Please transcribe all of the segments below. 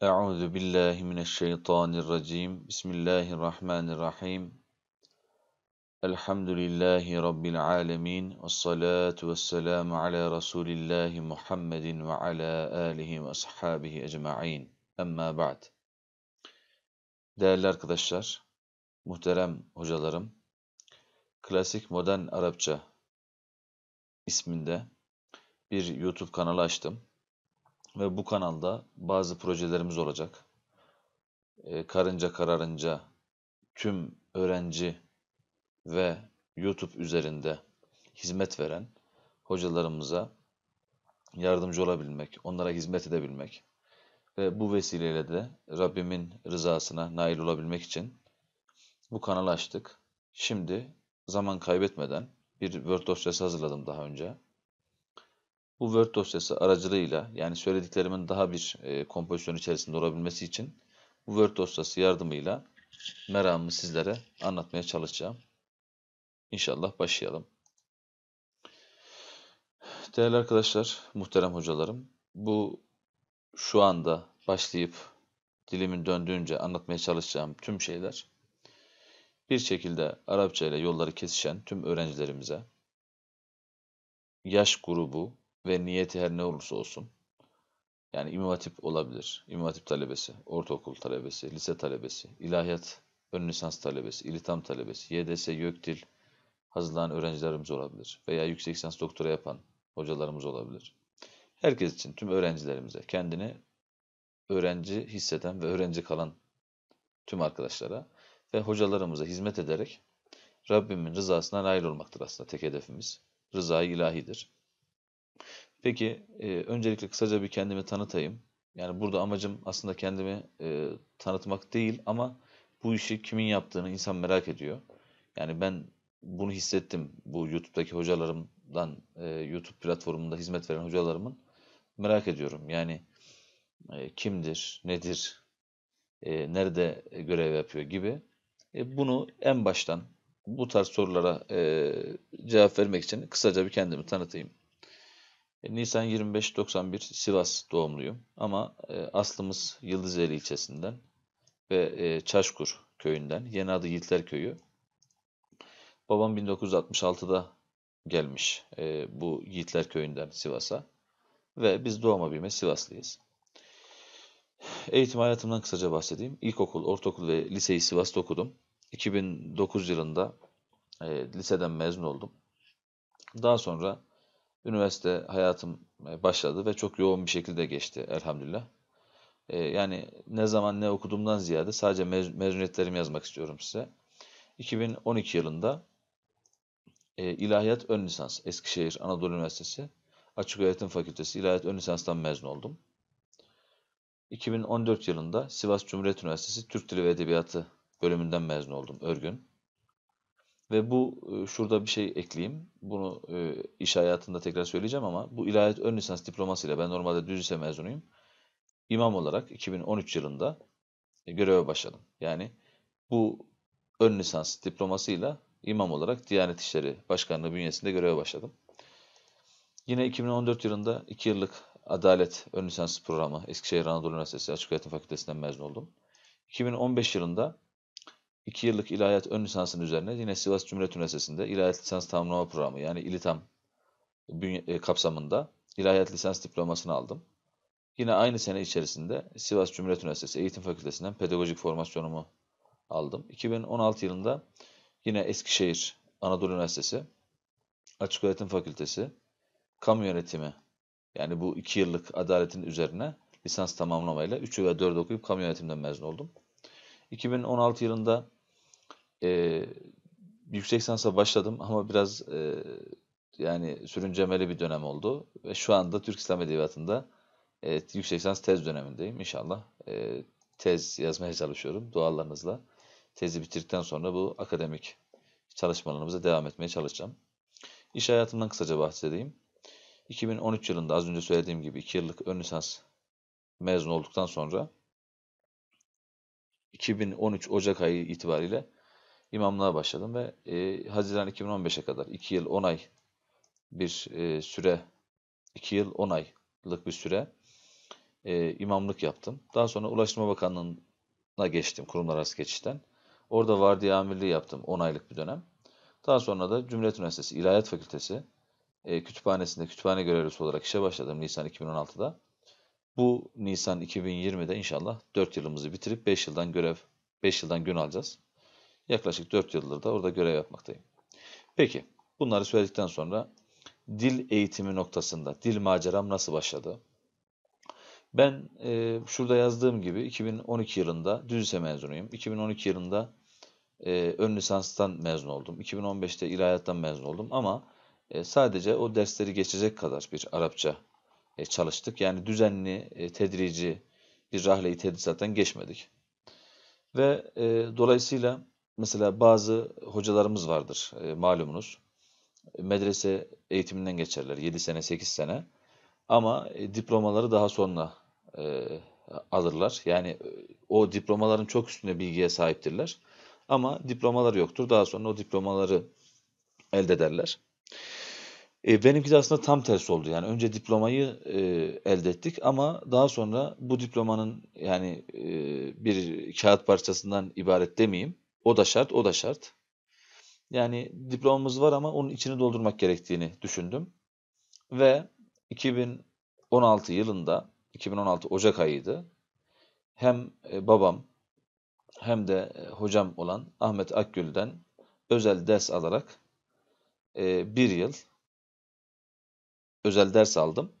Euzu billahi mineşşeytanirracim. Bismillahirrahmanirrahim. Elhamdülillahi rabbil alamin. Ves salatu vesselamu ala Resulillahi Muhammedin ve ala alihi ve ashabihi ecmaîn. Emma ba'd. Değerli arkadaşlar, muhterem hocalarım, Klasik Modern Arapça isminde bir YouTube kanalı açtım ve bu kanalda bazı projelerimiz olacak. E, karınca kararınca tüm öğrenci ve YouTube üzerinde hizmet veren hocalarımıza yardımcı olabilmek, onlara hizmet edebilmek ve bu vesileyle de Rabbimin rızasına nail olabilmek için bu kanalı açtık. Şimdi zaman kaybetmeden bir Word dosyası hazırladım daha önce. Bu Word dosyası aracılığıyla yani söylediklerimin daha bir e, kompozisyon içerisinde olabilmesi için bu Word dosyası yardımıyla meramımı sizlere anlatmaya çalışacağım. İnşallah başlayalım. Değerli arkadaşlar, muhterem hocalarım, bu şu anda başlayıp dilimin döndüğünce anlatmaya çalışacağım tüm şeyler bir şekilde Arapça ile yolları kesişen tüm öğrencilerimize yaş grubu, ve niyeti her ne olursa olsun. Yani imam hatip olabilir. İmam hatip talebesi, ortaokul talebesi, lise talebesi, ilahiyat ön lisans talebesi, ilitam talebesi, YDS, YÖKDİL hazırlanan öğrencilerimiz olabilir. Veya yüksek lisans doktora yapan hocalarımız olabilir. Herkes için, tüm öğrencilerimize, kendini öğrenci hisseden ve öğrenci kalan tüm arkadaşlara ve hocalarımıza hizmet ederek Rabbimin rızasına nail olmaktır aslında tek hedefimiz. rıza ilahidir. Peki e, öncelikle kısaca bir kendimi tanıtayım. Yani burada amacım aslında kendimi e, tanıtmak değil ama bu işi kimin yaptığını insan merak ediyor. Yani ben bunu hissettim bu YouTube'daki hocalarımdan, e, YouTube platformunda hizmet veren hocalarımın merak ediyorum. Yani e, kimdir, nedir, e, nerede görev yapıyor gibi. E, bunu en baştan bu tarz sorulara e, cevap vermek için kısaca bir kendimi tanıtayım. E, Nisan 25 91 Sivas doğumluyum ama e, aslımız Yıldızeli ilçesinden ve e, Çaşkur köyünden. Yeni adı Yiğitler Köyü. Babam 1966'da gelmiş e, bu Yiğitler Köyü'nden Sivas'a ve biz doğma büyüme Sivaslıyız. Eğitim hayatımdan kısaca bahsedeyim. İlkokul, ortaokul ve liseyi Sivas'ta okudum. 2009 yılında e, liseden mezun oldum. Daha sonra Üniversite hayatım e, başladı ve çok yoğun bir şekilde geçti elhamdülillah. E, yani ne zaman ne okuduğumdan ziyade sadece mez mezuniyetlerimi yazmak istiyorum size. 2012 yılında e, İlahiyat Ön Lisans Eskişehir Anadolu Üniversitesi Açık Öğretim Fakültesi İlahiyat Ön Lisans'tan mezun oldum. 2014 yılında Sivas Cumhuriyet Üniversitesi Türk Dili ve Edebiyatı bölümünden mezun oldum, örgün. Ve bu e, şurada bir şey ekleyeyim. Bunu e, iş hayatında tekrar söyleyeceğim ama bu ilahiyat ön lisans diplomasıyla ben normalde düz lise mezunuyum. İmam olarak 2013 yılında e, göreve başladım. Yani bu ön lisans diplomasıyla imam olarak Diyanet İşleri Başkanlığı bünyesinde göreve başladım. Yine 2014 yılında 2 yıllık Adalet Ön Lisans Programı Eskişehir Anadolu Üniversitesi Açık Öğretim Fakültesinden mezun oldum. 2015 yılında 2 yıllık ilahiyat ön lisansının üzerine yine Sivas Cumhuriyet Üniversitesi'nde ilahiyat lisans tamamlama programı yani İlitam e, kapsamında ilahiyat lisans diplomasını aldım. Yine aynı sene içerisinde Sivas Cumhuriyet Üniversitesi Eğitim Fakültesinden pedagojik formasyonumu aldım. 2016 yılında yine Eskişehir Anadolu Üniversitesi Açık Öğretim Fakültesi Kamu Yönetimi yani bu iki yıllık adaletin üzerine lisans tamamlamayla 3'ü ve 4'ü okuyup kamu yönetiminden mezun oldum. 2016 yılında e, yüksek sansa başladım ama biraz e, yani sürüncemeli bir dönem oldu. Ve şu anda Türk İslam Edebiyatı'nda e, yüksek lisans tez dönemindeyim inşallah. E, tez yazmaya çalışıyorum dualarınızla. Tezi bitirdikten sonra bu akademik çalışmalarımıza devam etmeye çalışacağım. İş hayatımdan kısaca bahsedeyim. 2013 yılında az önce söylediğim gibi 2 yıllık ön lisans mezun olduktan sonra 2013 Ocak ayı itibariyle imamlığa başladım ve e, Haziran 2015'e kadar 2 yıl 10 ay bir e, süre 2 yıl 10 aylık bir süre e, imamlık yaptım. Daha sonra Ulaştırma Bakanlığı'na geçtim kurumlar arası geçişten. Orada vardiya amirliği yaptım 10 aylık bir dönem. Daha sonra da Cumhuriyet Üniversitesi İlahiyat Fakültesi e, kütüphanesinde kütüphane görevlisi olarak işe başladım Nisan 2016'da. Bu Nisan 2020'de inşallah 4 yılımızı bitirip 5 yıldan görev, 5 yıldan gün alacağız. Yaklaşık 4 yıldır da orada görev yapmaktayım. Peki bunları söyledikten sonra dil eğitimi noktasında dil maceram nasıl başladı? Ben e, şurada yazdığım gibi 2012 yılında Düzlüse mezunuyum. 2012 yılında e, ön lisanstan mezun oldum. 2015'te ilahiyattan mezun oldum ama e, sadece o dersleri geçecek kadar bir Arapça e, çalıştık. Yani düzenli, e, tedrici bir rahleyi zaten geçmedik. Ve e, dolayısıyla Mesela bazı hocalarımız vardır e, malumunuz. Medrese eğitiminden geçerler 7 sene 8 sene. Ama e, diplomaları daha sonra e, alırlar. Yani e, o diplomaların çok üstünde bilgiye sahiptirler. Ama diplomalar yoktur. Daha sonra o diplomaları elde ederler. E, benimki de aslında tam tersi oldu. Yani önce diplomayı e, elde ettik ama daha sonra bu diplomanın yani e, bir kağıt parçasından ibaret demeyeyim. O da şart, o da şart. Yani diplomamız var ama onun içini doldurmak gerektiğini düşündüm. Ve 2016 yılında, 2016 Ocak ayıydı. Hem e, babam hem de e, hocam olan Ahmet Akgül'den özel ders alarak e, bir yıl özel ders aldım.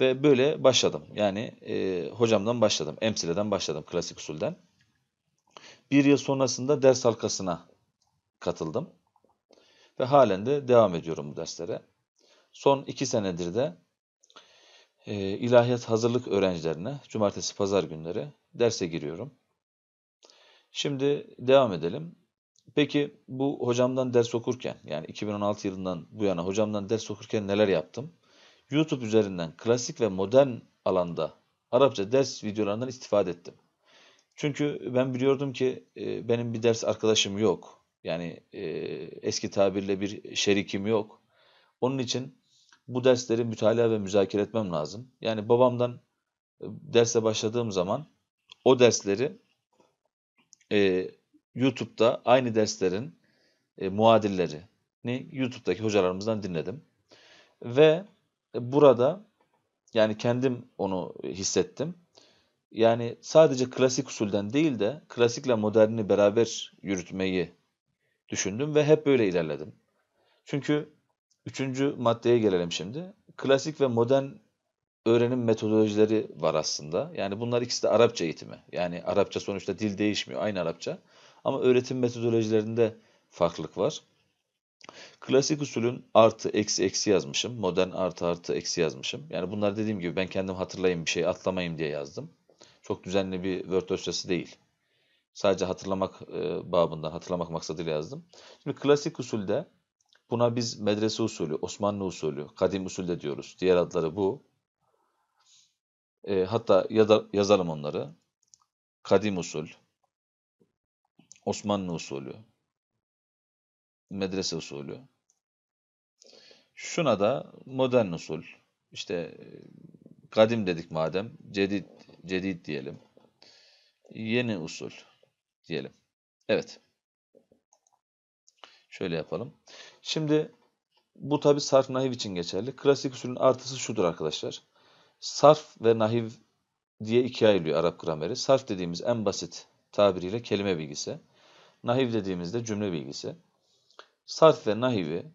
Ve böyle başladım. Yani e, hocamdan başladım. Emsileden başladım klasik usulden. Bir yıl sonrasında ders halkasına katıldım. Ve halen de devam ediyorum bu derslere. Son iki senedir de e, ilahiyat hazırlık öğrencilerine cumartesi pazar günleri derse giriyorum. Şimdi devam edelim. Peki bu hocamdan ders okurken yani 2016 yılından bu yana hocamdan ders okurken neler yaptım? YouTube üzerinden klasik ve modern alanda Arapça ders videolarından istifade ettim. Çünkü ben biliyordum ki e, benim bir ders arkadaşım yok. Yani e, eski tabirle bir şerikim yok. Onun için bu dersleri mütalaa ve müzakere etmem lazım. Yani babamdan e, derse başladığım zaman o dersleri e, YouTube'da aynı derslerin e, muadillerini YouTube'daki hocalarımızdan dinledim. Ve e, burada yani kendim onu hissettim. Yani sadece klasik usulden değil de klasikle moderni beraber yürütmeyi düşündüm ve hep böyle ilerledim. Çünkü üçüncü maddeye gelelim şimdi. Klasik ve modern öğrenim metodolojileri var aslında. Yani bunlar ikisi de Arapça eğitimi. Yani Arapça sonuçta dil değişmiyor, aynı Arapça. Ama öğretim metodolojilerinde farklılık var. Klasik usulün artı eksi eksi yazmışım. Modern artı artı eksi yazmışım. Yani bunlar dediğim gibi ben kendim hatırlayayım bir şey atlamayayım diye yazdım çok düzenli bir Word dosyası değil. Sadece hatırlamak e, babından, hatırlamak maksadıyla yazdım. Şimdi klasik usulde buna biz medrese usulü, Osmanlı usulü, kadim usulde diyoruz. Diğer adları bu. E, hatta ya yazalım onları. Kadim usul, Osmanlı usulü, medrese usulü. Şuna da modern usul, İşte e, kadim dedik madem, cedid cedid diyelim. Yeni usul diyelim. Evet. Şöyle yapalım. Şimdi bu tabi sarf nahiv için geçerli. Klasik usulün artısı şudur arkadaşlar. Sarf ve nahiv diye ikiye ayrılıyor Arap grameri. Sarf dediğimiz en basit tabiriyle kelime bilgisi. Nahiv dediğimizde cümle bilgisi. Sarf ve nahivi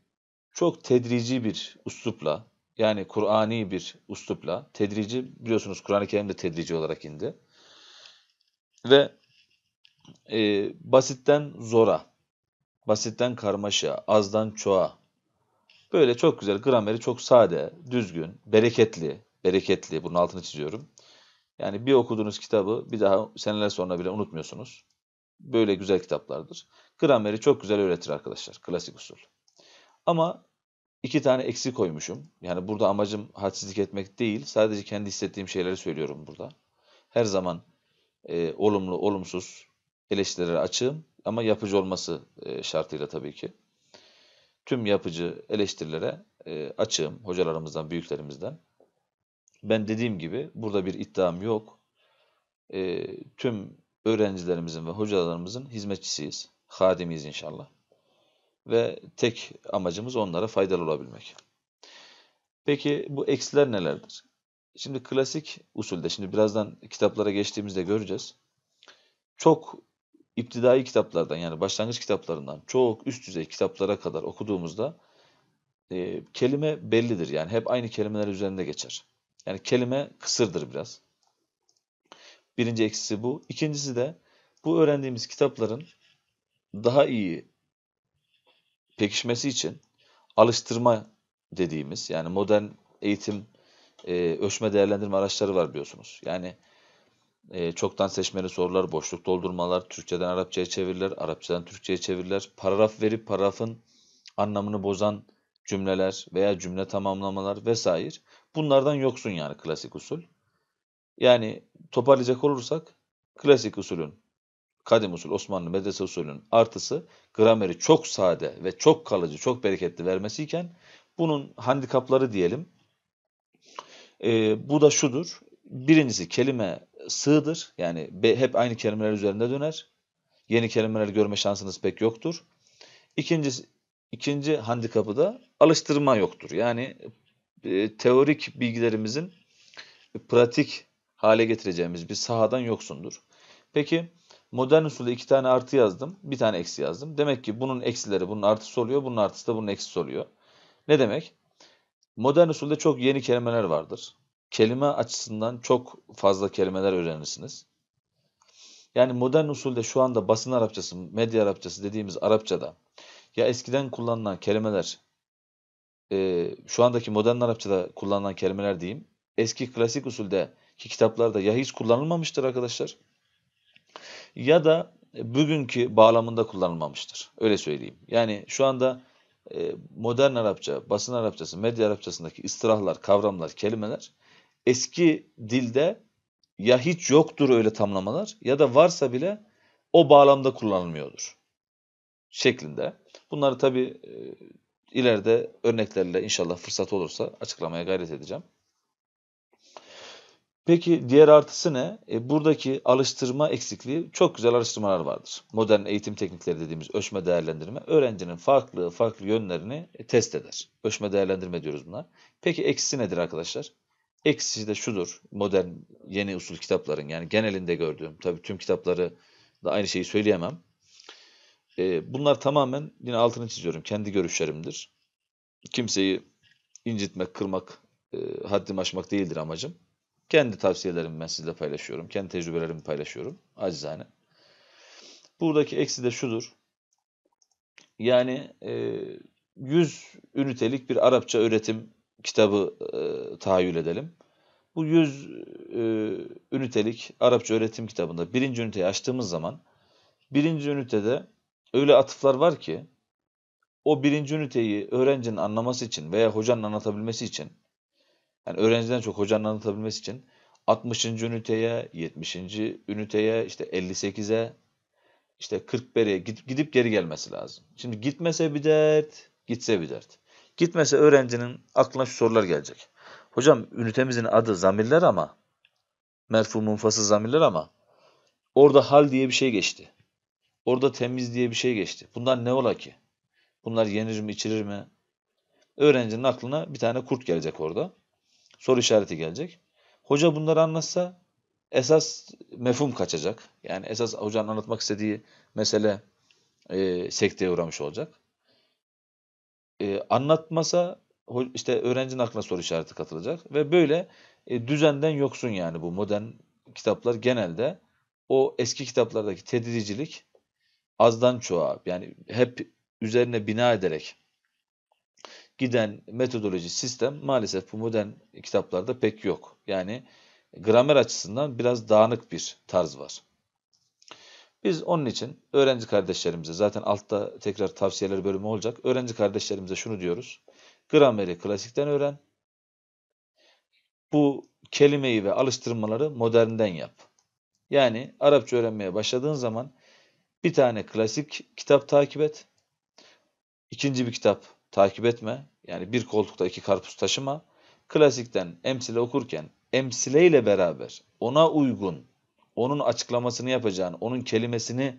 çok tedrici bir uslupla, yani Kur'ani bir üslupla tedrici biliyorsunuz Kur'an-ı Kerim de tedrici olarak indi. Ve e, basitten zora, basitten karmaşa, azdan çoğa böyle çok güzel grameri çok sade, düzgün, bereketli, bereketli bunun altını çiziyorum. Yani bir okuduğunuz kitabı bir daha seneler sonra bile unutmuyorsunuz. Böyle güzel kitaplardır. Grameri çok güzel öğretir arkadaşlar klasik usul. Ama İki tane eksi koymuşum. Yani burada amacım hadsizlik etmek değil. Sadece kendi hissettiğim şeyleri söylüyorum burada. Her zaman e, olumlu, olumsuz eleştirilere açığım ama yapıcı olması e, şartıyla tabii ki. Tüm yapıcı eleştirilere e, açığım hocalarımızdan, büyüklerimizden. Ben dediğim gibi burada bir iddiam yok. E, tüm öğrencilerimizin ve hocalarımızın hizmetçisiyiz. Hadimiyiz inşallah ve tek amacımız onlara faydalı olabilmek. Peki bu eksiler nelerdir? Şimdi klasik usulde, şimdi birazdan kitaplara geçtiğimizde göreceğiz. Çok iptidai kitaplardan yani başlangıç kitaplarından çok üst düzey kitaplara kadar okuduğumuzda e, kelime bellidir. Yani hep aynı kelimeler üzerinde geçer. Yani kelime kısırdır biraz. Birinci eksisi bu. İkincisi de bu öğrendiğimiz kitapların daha iyi pekişmesi için alıştırma dediğimiz yani modern eğitim e, ölçme değerlendirme araçları var biliyorsunuz. Yani e, çoktan seçmeli sorular, boşluk doldurmalar, Türkçeden Arapçaya çeviriler, Arapçadan Türkçeye çeviriler, paragraf verip paragrafın anlamını bozan cümleler veya cümle tamamlamalar vesaire. Bunlardan yoksun yani klasik usul. Yani toparlayacak olursak klasik usulün kadim usul Osmanlı medrese usulünün artısı grameri çok sade ve çok kalıcı, çok bereketli vermesiyken bunun handikapları diyelim. E, bu da şudur. Birincisi kelime sığdır. Yani be, hep aynı kelimeler üzerinde döner. Yeni kelimeler görme şansınız pek yoktur. İkincisi, ikinci handikapı da alıştırma yoktur. Yani e, teorik bilgilerimizin pratik hale getireceğimiz bir sahadan yoksundur. Peki Modern usulde iki tane artı yazdım. Bir tane eksi yazdım. Demek ki bunun eksileri bunun artısı oluyor. Bunun artısı da bunun eksisi oluyor. Ne demek? Modern usulde çok yeni kelimeler vardır. Kelime açısından çok fazla kelimeler öğrenirsiniz. Yani modern usulde şu anda basın Arapçası, medya Arapçası dediğimiz Arapçada ya eskiden kullanılan kelimeler e, şu andaki modern Arapçada kullanılan kelimeler diyeyim. Eski klasik usulde ki kitaplarda ya hiç kullanılmamıştır arkadaşlar ya da bugünkü bağlamında kullanılmamıştır. Öyle söyleyeyim. Yani şu anda e, modern Arapça, basın Arapçası, medya Arapçasındaki istirahlar, kavramlar, kelimeler eski dilde ya hiç yoktur öyle tamlamalar ya da varsa bile o bağlamda kullanılmıyordur şeklinde. Bunları tabi e, ileride örneklerle inşallah fırsat olursa açıklamaya gayret edeceğim. Peki diğer artısı ne? E, buradaki alıştırma eksikliği çok güzel alıştırmalar vardır. Modern eğitim teknikleri dediğimiz ölçme değerlendirme öğrencinin farklı farklı yönlerini e, test eder. Ölçme değerlendirme diyoruz buna. Peki eksisi nedir arkadaşlar? Eksisi de şudur. Modern yeni usul kitapların yani genelinde gördüğüm tabii tüm kitapları da aynı şeyi söyleyemem. E, bunlar tamamen yine altını çiziyorum. Kendi görüşlerimdir. Kimseyi incitmek, kırmak, e, haddimi aşmak değildir amacım. Kendi tavsiyelerimi ben sizinle paylaşıyorum. Kendi tecrübelerimi paylaşıyorum. Acizane. Buradaki eksi de şudur. Yani e, 100 ünitelik bir Arapça öğretim kitabı e, tahayyül edelim. Bu 100 e, ünitelik Arapça öğretim kitabında birinci üniteyi açtığımız zaman birinci ünitede öyle atıflar var ki o birinci üniteyi öğrencinin anlaması için veya hocanın anlatabilmesi için yani öğrenciden çok hocanın anlatabilmesi için 60. üniteye, 70. üniteye, işte 58'e, işte 41'e gidip, gidip geri gelmesi lazım. Şimdi gitmese bir dert, gitse bir dert. Gitmese öğrencinin aklına şu sorular gelecek. Hocam ünitemizin adı zamirler ama merfu munfası zamirler ama orada hal diye bir şey geçti. Orada temiz diye bir şey geçti. Bunlar ne ola ki? Bunlar yenir mi, içilir mi? Öğrencinin aklına bir tane kurt gelecek orada soru işareti gelecek. Hoca bunları anlatsa esas mefhum kaçacak. Yani esas hocanın anlatmak istediği mesele e, sekteye uğramış olacak. E, anlatmasa işte öğrencinin aklına soru işareti katılacak ve böyle e, düzenden yoksun yani bu modern kitaplar genelde o eski kitaplardaki tedricilik azdan çoğa yani hep üzerine bina ederek giden metodoloji, sistem maalesef bu modern kitaplarda pek yok. Yani gramer açısından biraz dağınık bir tarz var. Biz onun için öğrenci kardeşlerimize zaten altta tekrar tavsiyeler bölümü olacak. Öğrenci kardeşlerimize şunu diyoruz. Grameri klasikten öğren. Bu kelimeyi ve alıştırmaları modernden yap. Yani Arapça öğrenmeye başladığın zaman bir tane klasik kitap takip et. İkinci bir kitap takip etme. Yani bir koltukta iki karpuz taşıma. Klasikten emsile okurken emsileyle beraber ona uygun, onun açıklamasını yapacağın, onun kelimesini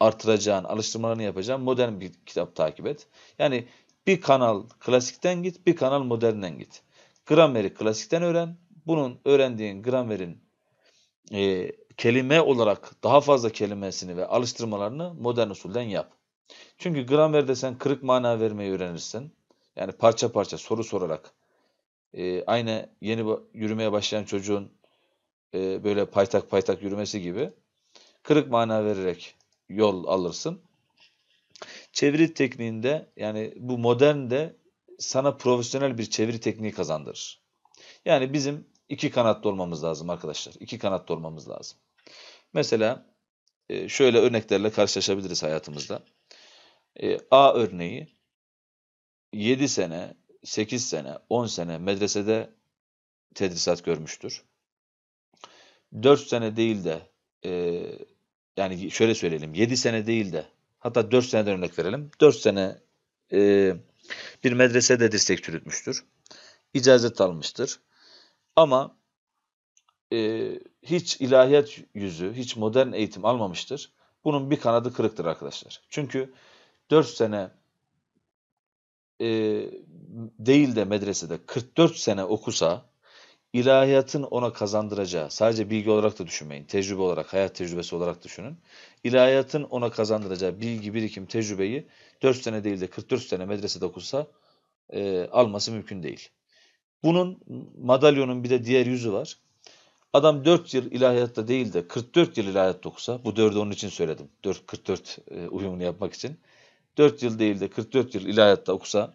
artıracağın, alıştırmalarını yapacağın modern bir kitap takip et. Yani bir kanal klasikten git, bir kanal modernden git. Grameri klasikten öğren. Bunun öğrendiğin gramerin e, kelime olarak daha fazla kelimesini ve alıştırmalarını modern usulden yap. Çünkü gramerde sen kırık mana vermeyi öğrenirsin. yani parça parça soru sorarak, e, aynı yeni yürümeye başlayan çocuğun e, böyle paytak paytak yürümesi gibi kırık mana vererek yol alırsın. Çeviri tekniğinde yani bu modern de sana profesyonel bir çeviri tekniği kazandırır. Yani bizim iki kanatlı olmamız lazım arkadaşlar. İki kanatlı olmamız lazım. Mesela e, şöyle örneklerle karşılaşabiliriz hayatımızda e, A örneği 7 sene, 8 sene, 10 sene medresede tedrisat görmüştür. 4 sene değil de e, yani şöyle söyleyelim 7 sene değil de hatta 4 seneden örnek verelim. 4 sene e, bir medresede destek çürütmüştür. İcazet almıştır. Ama e, hiç ilahiyat yüzü, hiç modern eğitim almamıştır. Bunun bir kanadı kırıktır arkadaşlar. Çünkü 44 sene e, değil de medresede 44 sene okusa ilahiyatın ona kazandıracağı, sadece bilgi olarak da düşünmeyin, tecrübe olarak, hayat tecrübesi olarak düşünün. İlahiyatın ona kazandıracağı bilgi, birikim, tecrübeyi 4 sene değil de 44 sene medresede okusa e, alması mümkün değil. Bunun madalyonun bir de diğer yüzü var. Adam 4 yıl ilahiyatta değil de 44 yıl ilahiyatta okusa, bu 4'ü onun için söyledim, 4, 44 e, uyumunu yapmak için. 4 yıl değil de 44 yıl ilahiyatta okusa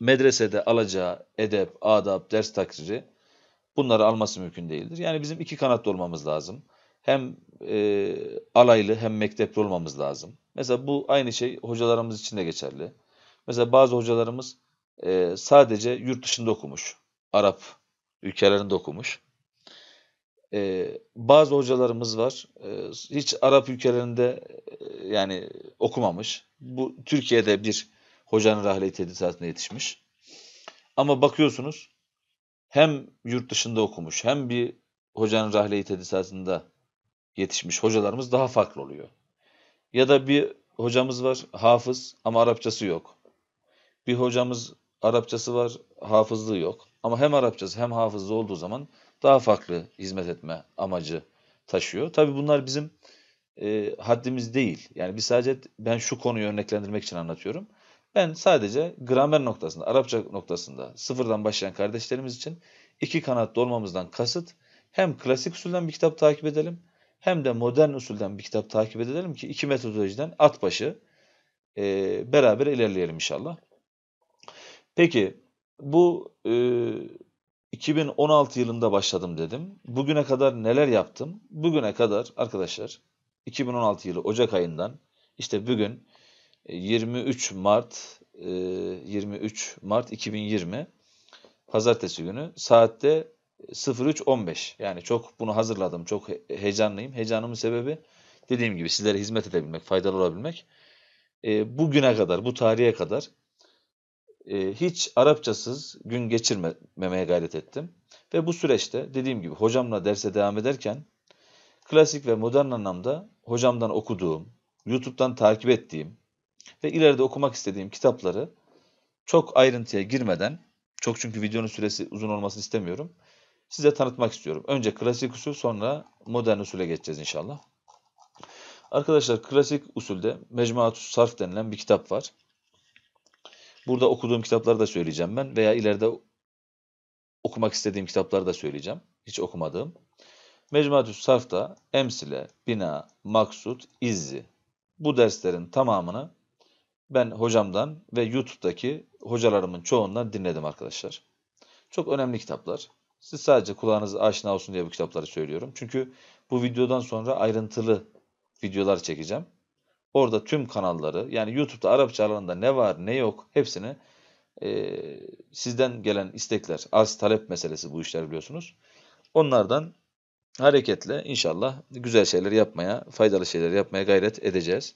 medresede alacağı edep, adab, ders takdiri bunları alması mümkün değildir. Yani bizim iki kanatlı olmamız lazım. Hem e, alaylı hem mektepli olmamız lazım. Mesela bu aynı şey hocalarımız için de geçerli. Mesela bazı hocalarımız e, sadece yurt dışında okumuş. Arap ülkelerinde okumuş. E, bazı hocalarımız var. E, hiç Arap ülkelerinde e, yani okumamış. Bu Türkiye'de bir hocanın rahleyi tedrisatına yetişmiş. Ama bakıyorsunuz hem yurt dışında okumuş hem bir hocanın rahleyi tedrisatında yetişmiş hocalarımız daha farklı oluyor. Ya da bir hocamız var hafız ama Arapçası yok. Bir hocamız Arapçası var hafızlığı yok. Ama hem Arapçası hem hafızlığı olduğu zaman daha farklı hizmet etme amacı taşıyor. Tabii bunlar bizim e, haddimiz değil. Yani biz sadece ben şu konuyu örneklendirmek için anlatıyorum. Ben sadece gramer noktasında, Arapça noktasında sıfırdan başlayan kardeşlerimiz için iki kanatlı olmamızdan kasıt hem klasik usulden bir kitap takip edelim hem de modern usulden bir kitap takip edelim ki iki metodolojiden at başı e, beraber ilerleyelim inşallah. Peki bu e, 2016 yılında başladım dedim. Bugüne kadar neler yaptım? Bugüne kadar arkadaşlar 2016 yılı Ocak ayından işte bugün 23 e, Mart 23 e, Mart 2020 Pazartesi günü saatte 03.15 e, yani çok bunu hazırladım çok heyecanlıyım heyecanımın sebebi dediğim gibi sizlere hizmet edebilmek faydalı olabilmek e, bugüne kadar bu tarihe kadar e, hiç Arapçasız gün geçirmemeye gayret ettim. Ve bu süreçte dediğim gibi hocamla derse devam ederken klasik ve modern anlamda hocamdan okuduğum, YouTube'dan takip ettiğim ve ileride okumak istediğim kitapları çok ayrıntıya girmeden, çok çünkü videonun süresi uzun olmasını istemiyorum, size tanıtmak istiyorum. Önce klasik usul sonra modern usule geçeceğiz inşallah. Arkadaşlar klasik usulde Mecmuatü Sarf denilen bir kitap var. Burada okuduğum kitapları da söyleyeceğim ben veya ileride okumak istediğim kitapları da söyleyeceğim. Hiç okumadığım. Mecmuatüs Sarf'ta emsile, bina, maksut, İzzi Bu derslerin tamamını ben hocamdan ve YouTube'daki hocalarımın çoğundan dinledim arkadaşlar. Çok önemli kitaplar. Siz sadece kulağınız aşina olsun diye bu kitapları söylüyorum. Çünkü bu videodan sonra ayrıntılı videolar çekeceğim. Orada tüm kanalları yani YouTube'da Arapça alanında ne var ne yok hepsini e, sizden gelen istekler, az talep meselesi bu işler biliyorsunuz. Onlardan hareketle inşallah güzel şeyler yapmaya, faydalı şeyler yapmaya gayret edeceğiz.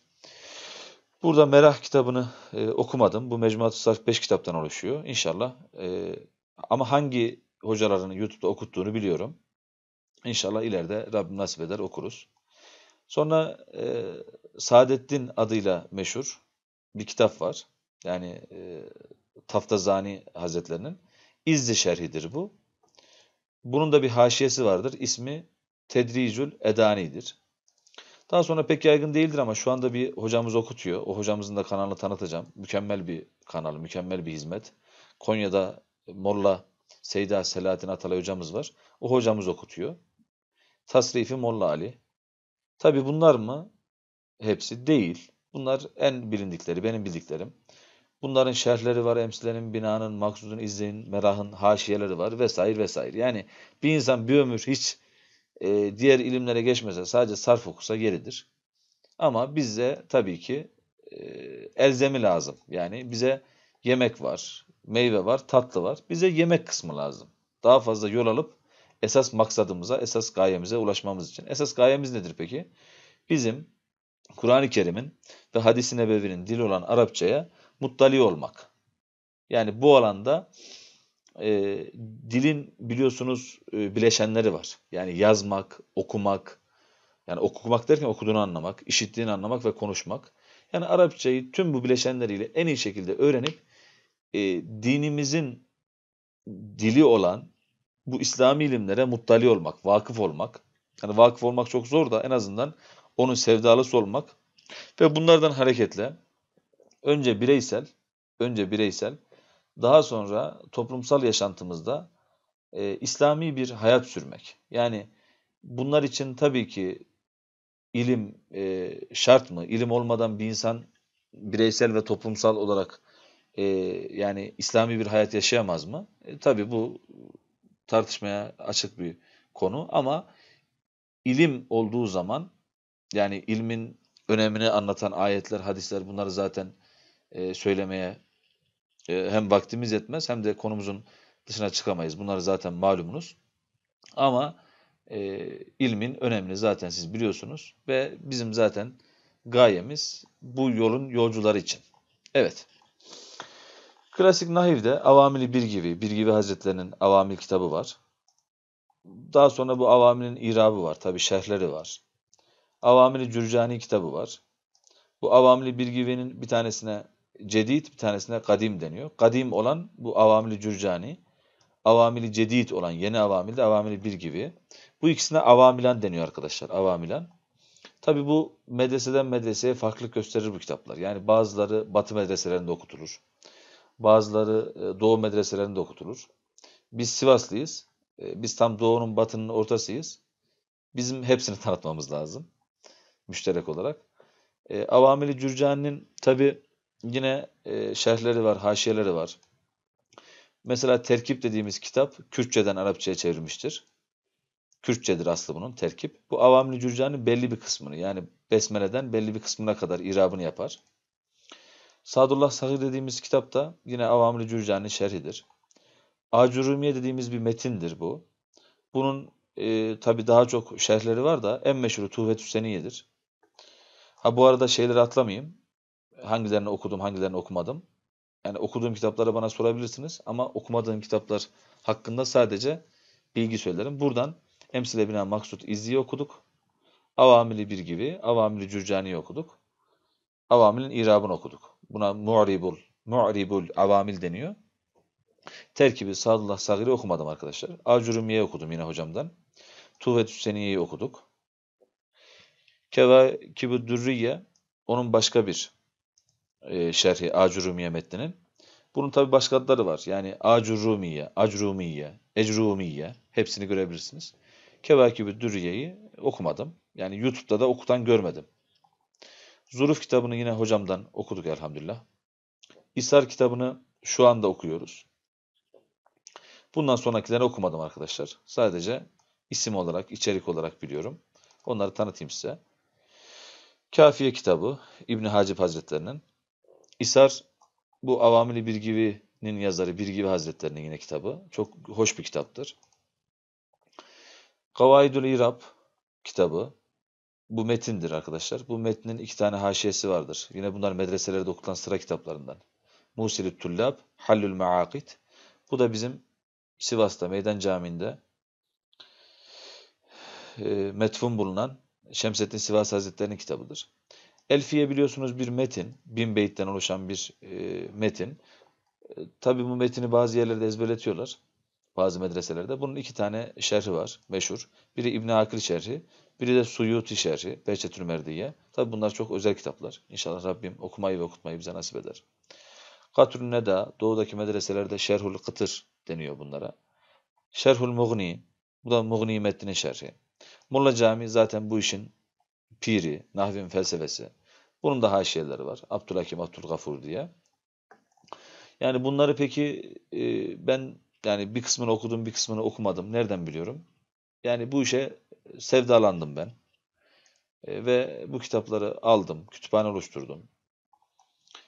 Burada Merah kitabını e, okumadım. Bu Mecmuat-ı Sarf 5 kitaptan oluşuyor inşallah. E, ama hangi hocalarını YouTube'da okuttuğunu biliyorum. İnşallah ileride Rabbim nasip eder okuruz. Sonra e, Saadettin adıyla meşhur bir kitap var. Yani e, Taftazani Hazretlerinin. İzzi şerhidir bu. Bunun da bir haşiyesi vardır. İsmi Tedricül Edani'dir. Daha sonra pek yaygın değildir ama şu anda bir hocamız okutuyor. O hocamızın da kanalını tanıtacağım. Mükemmel bir kanal, mükemmel bir hizmet. Konya'da Molla Seyda Selahattin Atalay hocamız var. O hocamız okutuyor. Tasrifi Molla Ali. Tabi bunlar mı? Hepsi değil. Bunlar en bilindikleri, benim bildiklerim. Bunların şerhleri var, emsilerin, binanın, maksudun, izleyin, merahın, haşiyeleri var vesaire vesaire. Yani bir insan bir ömür hiç e, diğer ilimlere geçmese sadece sarf okusa geridir. Ama bize tabii ki e, elzemi lazım. Yani bize yemek var, meyve var, tatlı var. Bize yemek kısmı lazım. Daha fazla yol alıp esas maksadımıza, esas gayemize ulaşmamız için. Esas gayemiz nedir peki? Bizim Kur'an-ı Kerim'in ve hadis-i nebevinin dil olan Arapçaya muttali olmak. Yani bu alanda e, dilin biliyorsunuz e, bileşenleri var. Yani yazmak, okumak, yani okumak derken okuduğunu anlamak, işittiğini anlamak ve konuşmak. Yani Arapçayı tüm bu bileşenleriyle en iyi şekilde öğrenip e, dinimizin dili olan bu İslami ilimlere muttali olmak, vakıf olmak. Yani vakıf olmak çok zor da en azından onun sevdalısı olmak ve bunlardan hareketle önce bireysel, önce bireysel, daha sonra toplumsal yaşantımızda e, İslami bir hayat sürmek. Yani bunlar için tabii ki ilim e, şart mı? İlim olmadan bir insan bireysel ve toplumsal olarak e, yani İslami bir hayat yaşayamaz mı? E, tabii bu tartışmaya açık bir konu ama ilim olduğu zaman yani ilmin önemini anlatan ayetler, hadisler bunları zaten e, söylemeye e, hem vaktimiz yetmez hem de konumuzun dışına çıkamayız. Bunları zaten malumunuz. Ama e, ilmin önemini zaten siz biliyorsunuz ve bizim zaten gayemiz bu yolun yolcuları için. Evet. Klasik Nahiv'de Avamili bir gibi, bir gibi Hazretlerinin Avamil kitabı var. Daha sonra bu Avamil'in irabı var. Tabi şerhleri var. Avamili Cürcani kitabı var. Bu Avamili bir Birgivi'nin bir tanesine Cedid, bir tanesine Kadim deniyor. Kadim olan bu Avamili Cürcani. Avamili Cedid olan yeni Avamil de Avamili bir gibi. Bu ikisine Avamilan deniyor arkadaşlar. Avamilan. Tabi bu medreseden medreseye farklılık gösterir bu kitaplar. Yani bazıları batı medreselerinde okutulur. Bazıları e, Doğu medreselerinde okutulur. Biz Sivaslıyız. E, biz tam Doğu'nun batının ortasıyız. Bizim hepsini tanıtmamız lazım. Müşterek olarak. E, Avamili Cürcani'nin tabi yine e, şerhleri var, haşiyeleri var. Mesela Terkip dediğimiz kitap Kürtçeden Arapçaya çevrilmiştir. Kürtçedir aslı bunun terkip. Bu Avamili Cürcani belli bir kısmını yani Besmele'den belli bir kısmına kadar irabını yapar. Sadullah Sahi dediğimiz kitap da yine Avamri Cürcani şerhidir. Acurumiye dediğimiz bir metindir bu. Bunun e, tabi daha çok şerhleri var da en meşhuru Tuhvet Hüseniye'dir. Ha bu arada şeyleri atlamayayım. Hangilerini okudum, hangilerini okumadım. Yani okuduğum kitapları bana sorabilirsiniz ama okumadığım kitaplar hakkında sadece bilgi söylerim. Buradan Emsile Bina maksud İzzi'yi okuduk. Avamili bir gibi, Avamili Cürcani'yi okuduk. Avamil'in İrab'ını okuduk. Buna mu'ribul, mu'ribul avamil deniyor. Terkibi Sadullah Sagir'i okumadım arkadaşlar. Acurümiye okudum yine hocamdan. Tuvet Hüseniye'yi okuduk. Keva Kibü Dürriye onun başka bir e, şerhi Acurümiye metninin. Bunun tabi başka adları var. Yani Acurrumiye, Acrumiye, Ecrumiye hepsini görebilirsiniz. Kevakibü Dürriye'yi okumadım. Yani YouTube'da da okutan görmedim. Zuruf kitabını yine hocamdan okuduk elhamdülillah. İsar kitabını şu anda okuyoruz. Bundan sonrakileri okumadım arkadaşlar. Sadece isim olarak, içerik olarak biliyorum. Onları tanıtayım size. Kafiye kitabı İbni Hacip Hazretlerinin. İsar bu Avamili Birgivi'nin yazarı Birgivi Hazretlerinin yine kitabı. Çok hoş bir kitaptır. Kavaidül İrab kitabı bu metindir arkadaşlar. Bu metnin iki tane haşiyesi vardır. Yine bunlar medreselerde okutulan sıra kitaplarından. Musilü Tullab, Hallül Maakit. Bu da bizim Sivas'ta Meydan Camii'nde e, metfun bulunan Şemsettin Sivas Hazretleri'nin kitabıdır. Elfiye biliyorsunuz bir metin, bin beyitten oluşan bir e, metin. E, Tabi bu metini bazı yerlerde ezberletiyorlar, bazı medreselerde. Bunun iki tane şerhi var, meşhur. Biri İbn Akil şerhi, biri de Suyut Şerhi, Behçetül Merdiye. Tabi bunlar çok özel kitaplar. İnşallah Rabbim okumayı ve okutmayı bize nasip eder. Katrün Neda, doğudaki medreselerde Şerhul Kıtır deniyor bunlara. Şerhul Mughni, bu da Mughni metninin şerhi. Mulla Cami zaten bu işin piri, nahvin felsefesi. Bunun da haşiyeleri var. Abdülhakim Abdülgafur diye. Yani bunları peki e, ben yani bir kısmını okudum bir kısmını okumadım. Nereden biliyorum? Yani bu işe sevdalandım ben. E, ve bu kitapları aldım, kütüphane oluşturdum.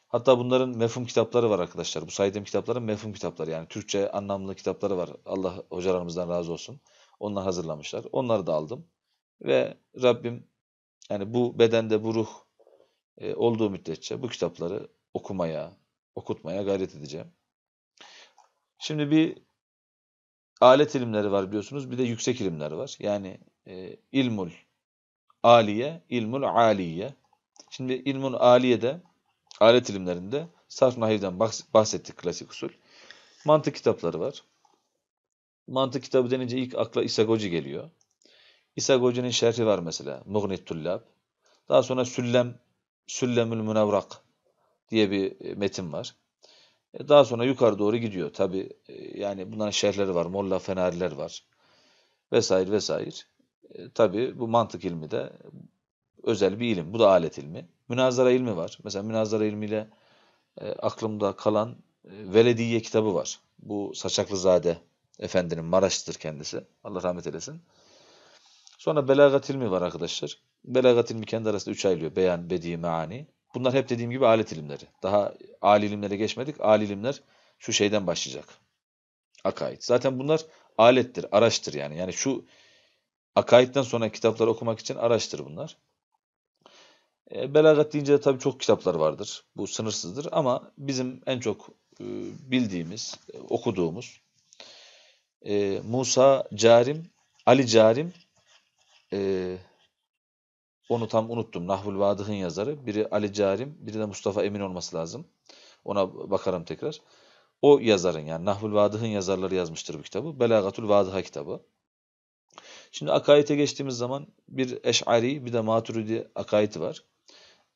Hatta bunların mefhum kitapları var arkadaşlar. Bu saydığım kitapların mefhum kitapları yani Türkçe anlamlı kitapları var. Allah hocalarımızdan razı olsun. Onlar hazırlamışlar. Onları da aldım. Ve Rabbim yani bu bedende bu ruh e, olduğu müddetçe bu kitapları okumaya, okutmaya gayret edeceğim. Şimdi bir alet ilimleri var biliyorsunuz. Bir de yüksek ilimler var. Yani e, ilmul aliye, ilmul aliye. Şimdi ilmul de alet ilimlerinde sarf nahivden bahsettik klasik usul. Mantık kitapları var. Mantık kitabı denince ilk akla İsagoci geliyor. İsagoci'nin şerhi var mesela. Mugnit Tullab. Daha sonra Süllem, Süllemül Münevrak diye bir e, metin var. E, daha sonra yukarı doğru gidiyor. Tabi e, yani bunların şerhleri var. Molla Fenariler var. Vesaire vesaire. E, tabii bu mantık ilmi de özel bir ilim. Bu da alet ilmi. Münazara ilmi var. Mesela münazara ilmiyle e, aklımda kalan e, Velediye kitabı var. Bu Saçaklızade Efendinin Maraş'tır kendisi. Allah rahmet eylesin. Sonra belagat ilmi var arkadaşlar. Belagat ilmi kendi arasında üç ayrılıyor. Beyan, bedi, meani. Bunlar hep dediğim gibi alet ilimleri. Daha ali ilimlere geçmedik. Ali ilimler şu şeyden başlayacak. Akaid. Zaten bunlar alettir, araçtır yani. Yani şu Akaid'den sonra kitapları okumak için araçtır bunlar. E, belagat deyince de tabii çok kitaplar vardır. Bu sınırsızdır ama bizim en çok e, bildiğimiz, e, okuduğumuz e, Musa Carim, Ali Carim e, onu tam unuttum. Nahvul Vadıh'ın yazarı. Biri Ali Carim, biri de Mustafa Emin olması lazım. Ona bakarım tekrar. O yazarın yani Nahvul Vadıh'ın yazarları yazmıştır bu kitabı. Belagatul Vadıha kitabı. Şimdi akaite geçtiğimiz zaman bir eş'ari bir de maturidi akaiti var.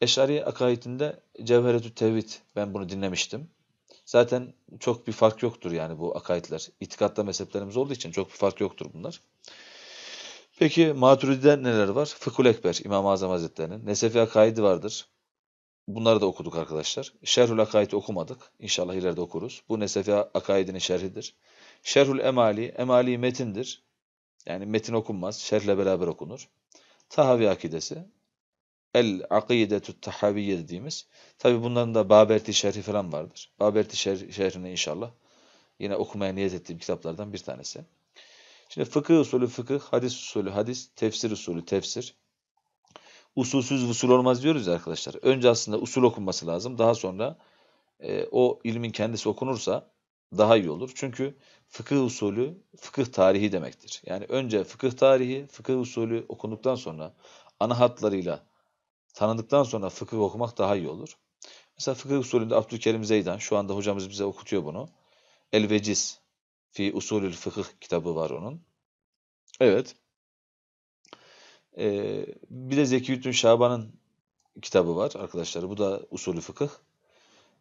Eş'ari akaitinde Cevheretü Tevhid ben bunu dinlemiştim. Zaten çok bir fark yoktur yani bu akaitler. İtikatta mezheplerimiz olduğu için çok bir fark yoktur bunlar. Peki Maturidi'de neler var? Fıkhul Ekber İmam-ı Azam Hazretleri'nin. Nesefi Akaidi vardır. Bunları da okuduk arkadaşlar. Şerhül Akaid'i okumadık. İnşallah ileride okuruz. Bu Nesefi Akaidi'nin şerhidir. Şerhül Emali, Emali metindir. Yani metin okunmaz, şerhle beraber okunur. Tahavi akidesi, El Akidetü Tahaviye dediğimiz. Tabi bunların da Baberti Şerhi falan vardır. Baberti şer Şerhini inşallah yine okumaya niyet ettiğim kitaplardan bir tanesi. Şimdi fıkıh usulü fıkıh, hadis usulü hadis, tefsir usulü tefsir. Usulsüz usul olmaz diyoruz ya arkadaşlar. Önce aslında usul okunması lazım. Daha sonra e, o ilmin kendisi okunursa daha iyi olur. Çünkü fıkıh usulü fıkıh tarihi demektir. Yani önce fıkıh tarihi, fıkıh usulü okunduktan sonra ana hatlarıyla tanıdıktan sonra fıkıh okumak daha iyi olur. Mesela fıkıh usulünde Abdülkerim Zeydan, şu anda hocamız bize okutuyor bunu. El Veciz fi usulül fıkıh kitabı var onun. Evet. Ee, bir de Zeki Yütün Şaban'ın kitabı var arkadaşlar. Bu da usulü fıkıh.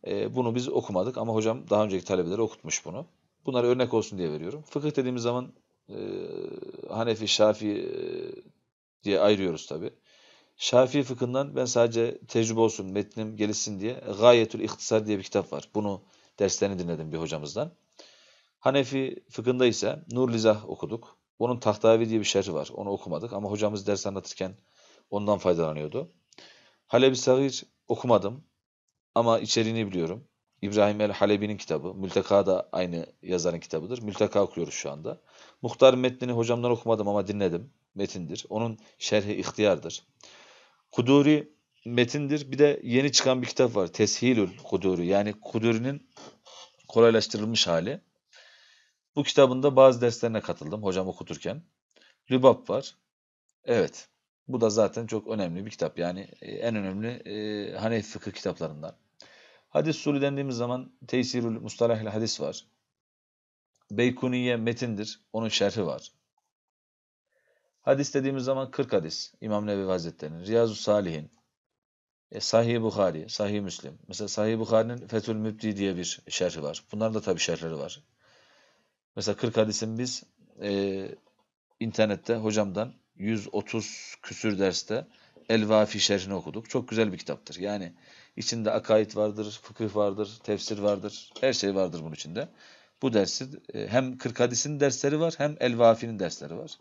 Ee, bunu biz okumadık ama hocam daha önceki talebeleri okutmuş bunu. Bunları örnek olsun diye veriyorum. Fıkıh dediğimiz zaman e, Hanefi, Şafii e, diye ayırıyoruz tabi. Şafii fıkhından ben sadece tecrübe olsun, metnim gelişsin diye Gayetül İhtisar diye bir kitap var. Bunu derslerini dinledim bir hocamızdan. Hanefi fıkhında ise Nur Lizah okuduk. Onun Tahtavi diye bir şerhi var. Onu okumadık ama hocamız ders anlatırken ondan faydalanıyordu. Halebi Sagir okumadım. Ama içeriğini biliyorum. İbrahim el Halebi'nin kitabı. Mülteka da aynı yazarın kitabıdır. Mülteka okuyoruz şu anda. Muhtar metnini hocamdan okumadım ama dinledim. Metindir. Onun şerhi ihtiyardır. Kuduri metindir. Bir de yeni çıkan bir kitap var. Teshilül Kuduri. Yani Kuduri'nin kolaylaştırılmış hali. Bu kitabında bazı derslerine katıldım hocam okuturken. Lübap var. Evet. Bu da zaten çok önemli bir kitap. Yani e, en önemli e, Hanefi fıkıh kitaplarından. Hadis usulü dendiğimiz zaman Tesirül Mustalah hadis var. Beykuniye metindir. Onun şerhi var. Hadis dediğimiz zaman 40 hadis. İmam Nevevi Hazretleri'nin. Riyazu Salihin. E, Sahih Bukhari, Sahih Müslim. Mesela Sahih Bukhari'nin Fethül Mübdi diye bir şerhi var. Bunların da tabii şerhleri var. Mesela 40 hadisin biz e, internette hocamdan 130 küsür derste El Vafi şerhini okuduk. Çok güzel bir kitaptır. Yani İçinde akaid vardır, fıkıh vardır, tefsir vardır. Her şey vardır bunun içinde. Bu dersi e, hem 40 hadisin dersleri var hem El-Vafi'nin dersleri var.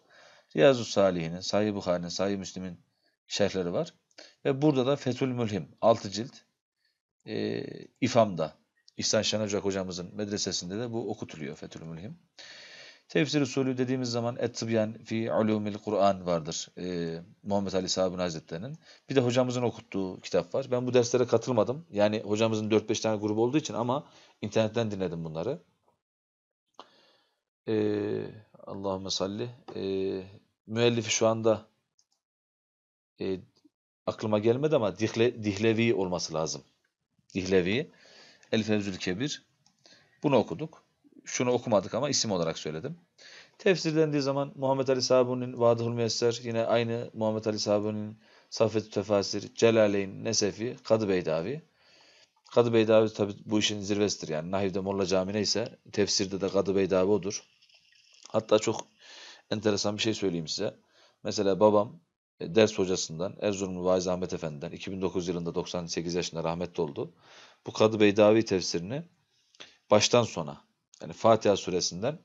Riyazu Salihinin, Sahih Bukhari'nin, Sahih Müslim'in şerhleri var. Ve burada da Fethül Mülhim 6 cilt e, İFAM'da İhsan Şen hocamızın medresesinde de bu okutuluyor Fethül Mülhim. Tefsir usulü dediğimiz zaman et fi ulumil Kur'an vardır. Ee, Muhammed Ali Sahabi Hazretleri'nin. Bir de hocamızın okuttuğu kitap var. Ben bu derslere katılmadım. Yani hocamızın 4-5 tane grubu olduğu için ama internetten dinledim bunları. Ee, Allahümme salli. Ee, müellifi şu anda e, aklıma gelmedi ama Dihle, Dihlevi olması lazım. Dihlevi. El Fevzül Kebir. Bunu okuduk şunu okumadık ama isim olarak söyledim. Tefsirlendiği zaman Muhammed Ali Sabun'un Vadihul Müyesser, yine aynı Muhammed Ali Sabun'un Safet-i Tefasir, Celaleyn, Nesefi, Kadı Beydavi. Kadı Beydavi tabi bu işin zirvesidir yani. Nahiv'de Molla Cami neyse tefsirde de Kadı Beydavi odur. Hatta çok enteresan bir şey söyleyeyim size. Mesela babam e, ders hocasından Erzurumlu Vaiz Ahmet Efendi'den 2009 yılında 98 yaşında rahmetli oldu. Bu Kadı Beydavi tefsirini baştan sona yani Fatiha suresinden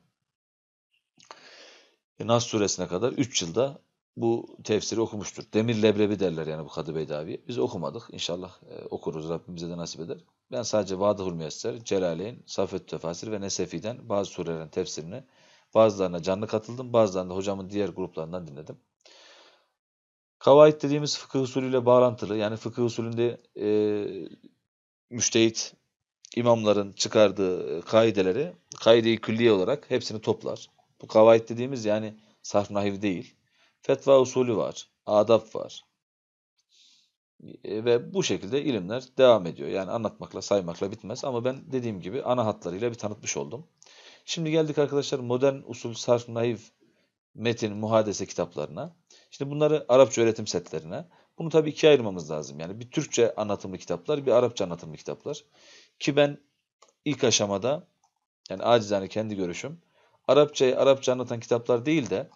e, Nas suresine kadar 3 yılda bu tefsiri okumuştur. Demir leblebi derler yani bu Kadı Bedavi. Biz okumadık. İnşallah e, okuruz. Rabbimize de nasip eder. Ben sadece Vadihul Müyesser, Celaleyn, Safet Tefasir ve Nesefi'den bazı surelerin tefsirini bazılarına canlı katıldım. bazılarında hocamın diğer gruplarından dinledim. Kavait dediğimiz fıkıh usulüyle bağlantılı. Yani fıkıh usulünde e, müştehit imamların çıkardığı e, kaideleri kaideyi külliye olarak hepsini toplar. Bu kavait dediğimiz yani sarf nahiv değil. Fetva usulü var, adab var. E, ve bu şekilde ilimler devam ediyor. Yani anlatmakla, saymakla bitmez. Ama ben dediğim gibi ana hatlarıyla bir tanıtmış oldum. Şimdi geldik arkadaşlar modern usul sarf naif metin muhadese kitaplarına. Şimdi bunları Arapça öğretim setlerine. Bunu tabii ikiye ayırmamız lazım. Yani bir Türkçe anlatımlı kitaplar, bir Arapça anlatımlı kitaplar. Ki ben ilk aşamada yani acizane kendi görüşüm Arapçayı Arapça anlatan kitaplar değil de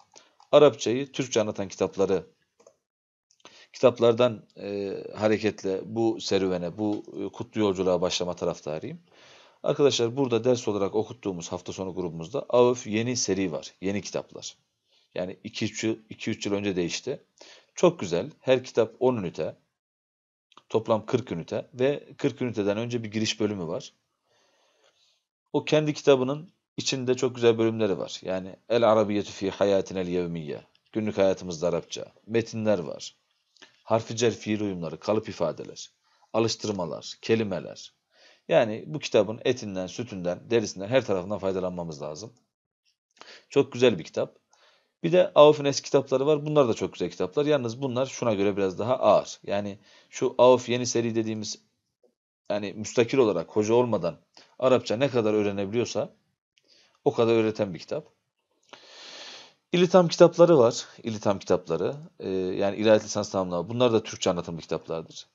Arapçayı Türkçe anlatan kitapları kitaplardan e, hareketle bu serüvene, bu e, kutlu yolculuğa başlama taraftarıyım. Arkadaşlar burada ders olarak okuttuğumuz hafta sonu grubumuzda AÖF yeni seri var, yeni kitaplar. Yani 2-3 yıl, yıl önce değişti. Çok güzel, her kitap 10 ünite. Toplam 40 ünite ve 40 üniteden önce bir giriş bölümü var. O kendi kitabının içinde çok güzel bölümleri var. Yani El Arabiyetü fi El yevmiye. Günlük hayatımızda Arapça. Metinler var. Harfi cer fiil uyumları, kalıp ifadeler, alıştırmalar, kelimeler. Yani bu kitabın etinden, sütünden, derisinden her tarafından faydalanmamız lazım. Çok güzel bir kitap. Bir de Auf'un kitapları var. Bunlar da çok güzel kitaplar. Yalnız bunlar şuna göre biraz daha ağır. Yani şu Auf yeni seri dediğimiz yani müstakil olarak hoca olmadan Arapça ne kadar öğrenebiliyorsa o kadar öğreten bir kitap. İlitam kitapları var. İlitam kitapları. E, yani ilahiyat lisans tamamlama. Bunlar da Türkçe anlatımlı kitaplardır.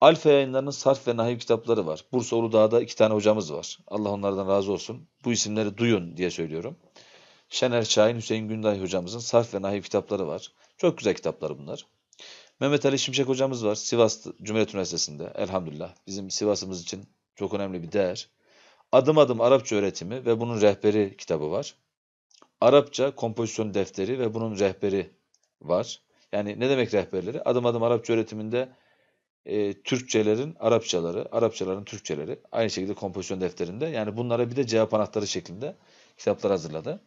Alfa yayınlarının sarf ve nahiv kitapları var. Bursa Uludağ'da iki tane hocamız var. Allah onlardan razı olsun. Bu isimleri duyun diye söylüyorum. Şener Çayın, Hüseyin Günday hocamızın sarf ve nahiv kitapları var. Çok güzel kitaplar bunlar. Mehmet Ali Şimşek hocamız var. Sivas Cumhuriyet Üniversitesi'nde elhamdülillah. Bizim Sivas'ımız için çok önemli bir değer. Adım adım Arapça öğretimi ve bunun rehberi kitabı var. Arapça kompozisyon defteri ve bunun rehberi var. Yani ne demek rehberleri? Adım adım Arapça öğretiminde e, Türkçelerin Arapçaları, Arapçaların Türkçeleri aynı şekilde kompozisyon defterinde. Yani bunlara bir de cevap anahtarı şeklinde kitaplar hazırladı.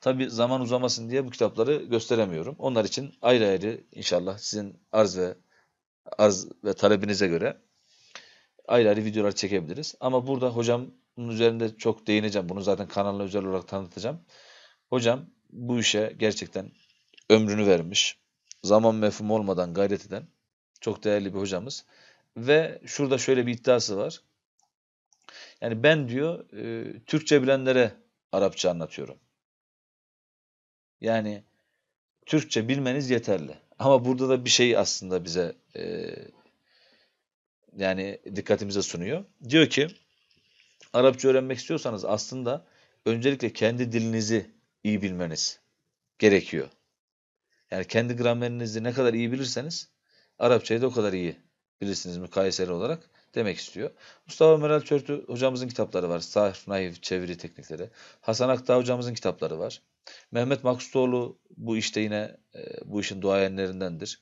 Tabi zaman uzamasın diye bu kitapları gösteremiyorum. Onlar için ayrı ayrı inşallah sizin arz ve arz ve talebinize göre ayrı ayrı videolar çekebiliriz. Ama burada hocamın üzerinde çok değineceğim. Bunu zaten kanalına özel olarak tanıtacağım. Hocam bu işe gerçekten ömrünü vermiş. Zaman mefhum olmadan gayret eden çok değerli bir hocamız. Ve şurada şöyle bir iddiası var. Yani ben diyor e, Türkçe bilenlere Arapça anlatıyorum. Yani Türkçe bilmeniz yeterli. Ama burada da bir şey aslında bize e, yani dikkatimize sunuyor. Diyor ki Arapça öğrenmek istiyorsanız aslında öncelikle kendi dilinizi iyi bilmeniz gerekiyor. Yani kendi gramerinizi ne kadar iyi bilirseniz Arapçayı da o kadar iyi bilirsiniz mukayeseli olarak demek istiyor. Mustafa Meral Çörtü hocamızın kitapları var. Sarf Naif çeviri teknikleri. Hasan Aktağ hocamızın kitapları var. Mehmet Maksutoğlu bu işte yine e, bu işin duayenlerindendir.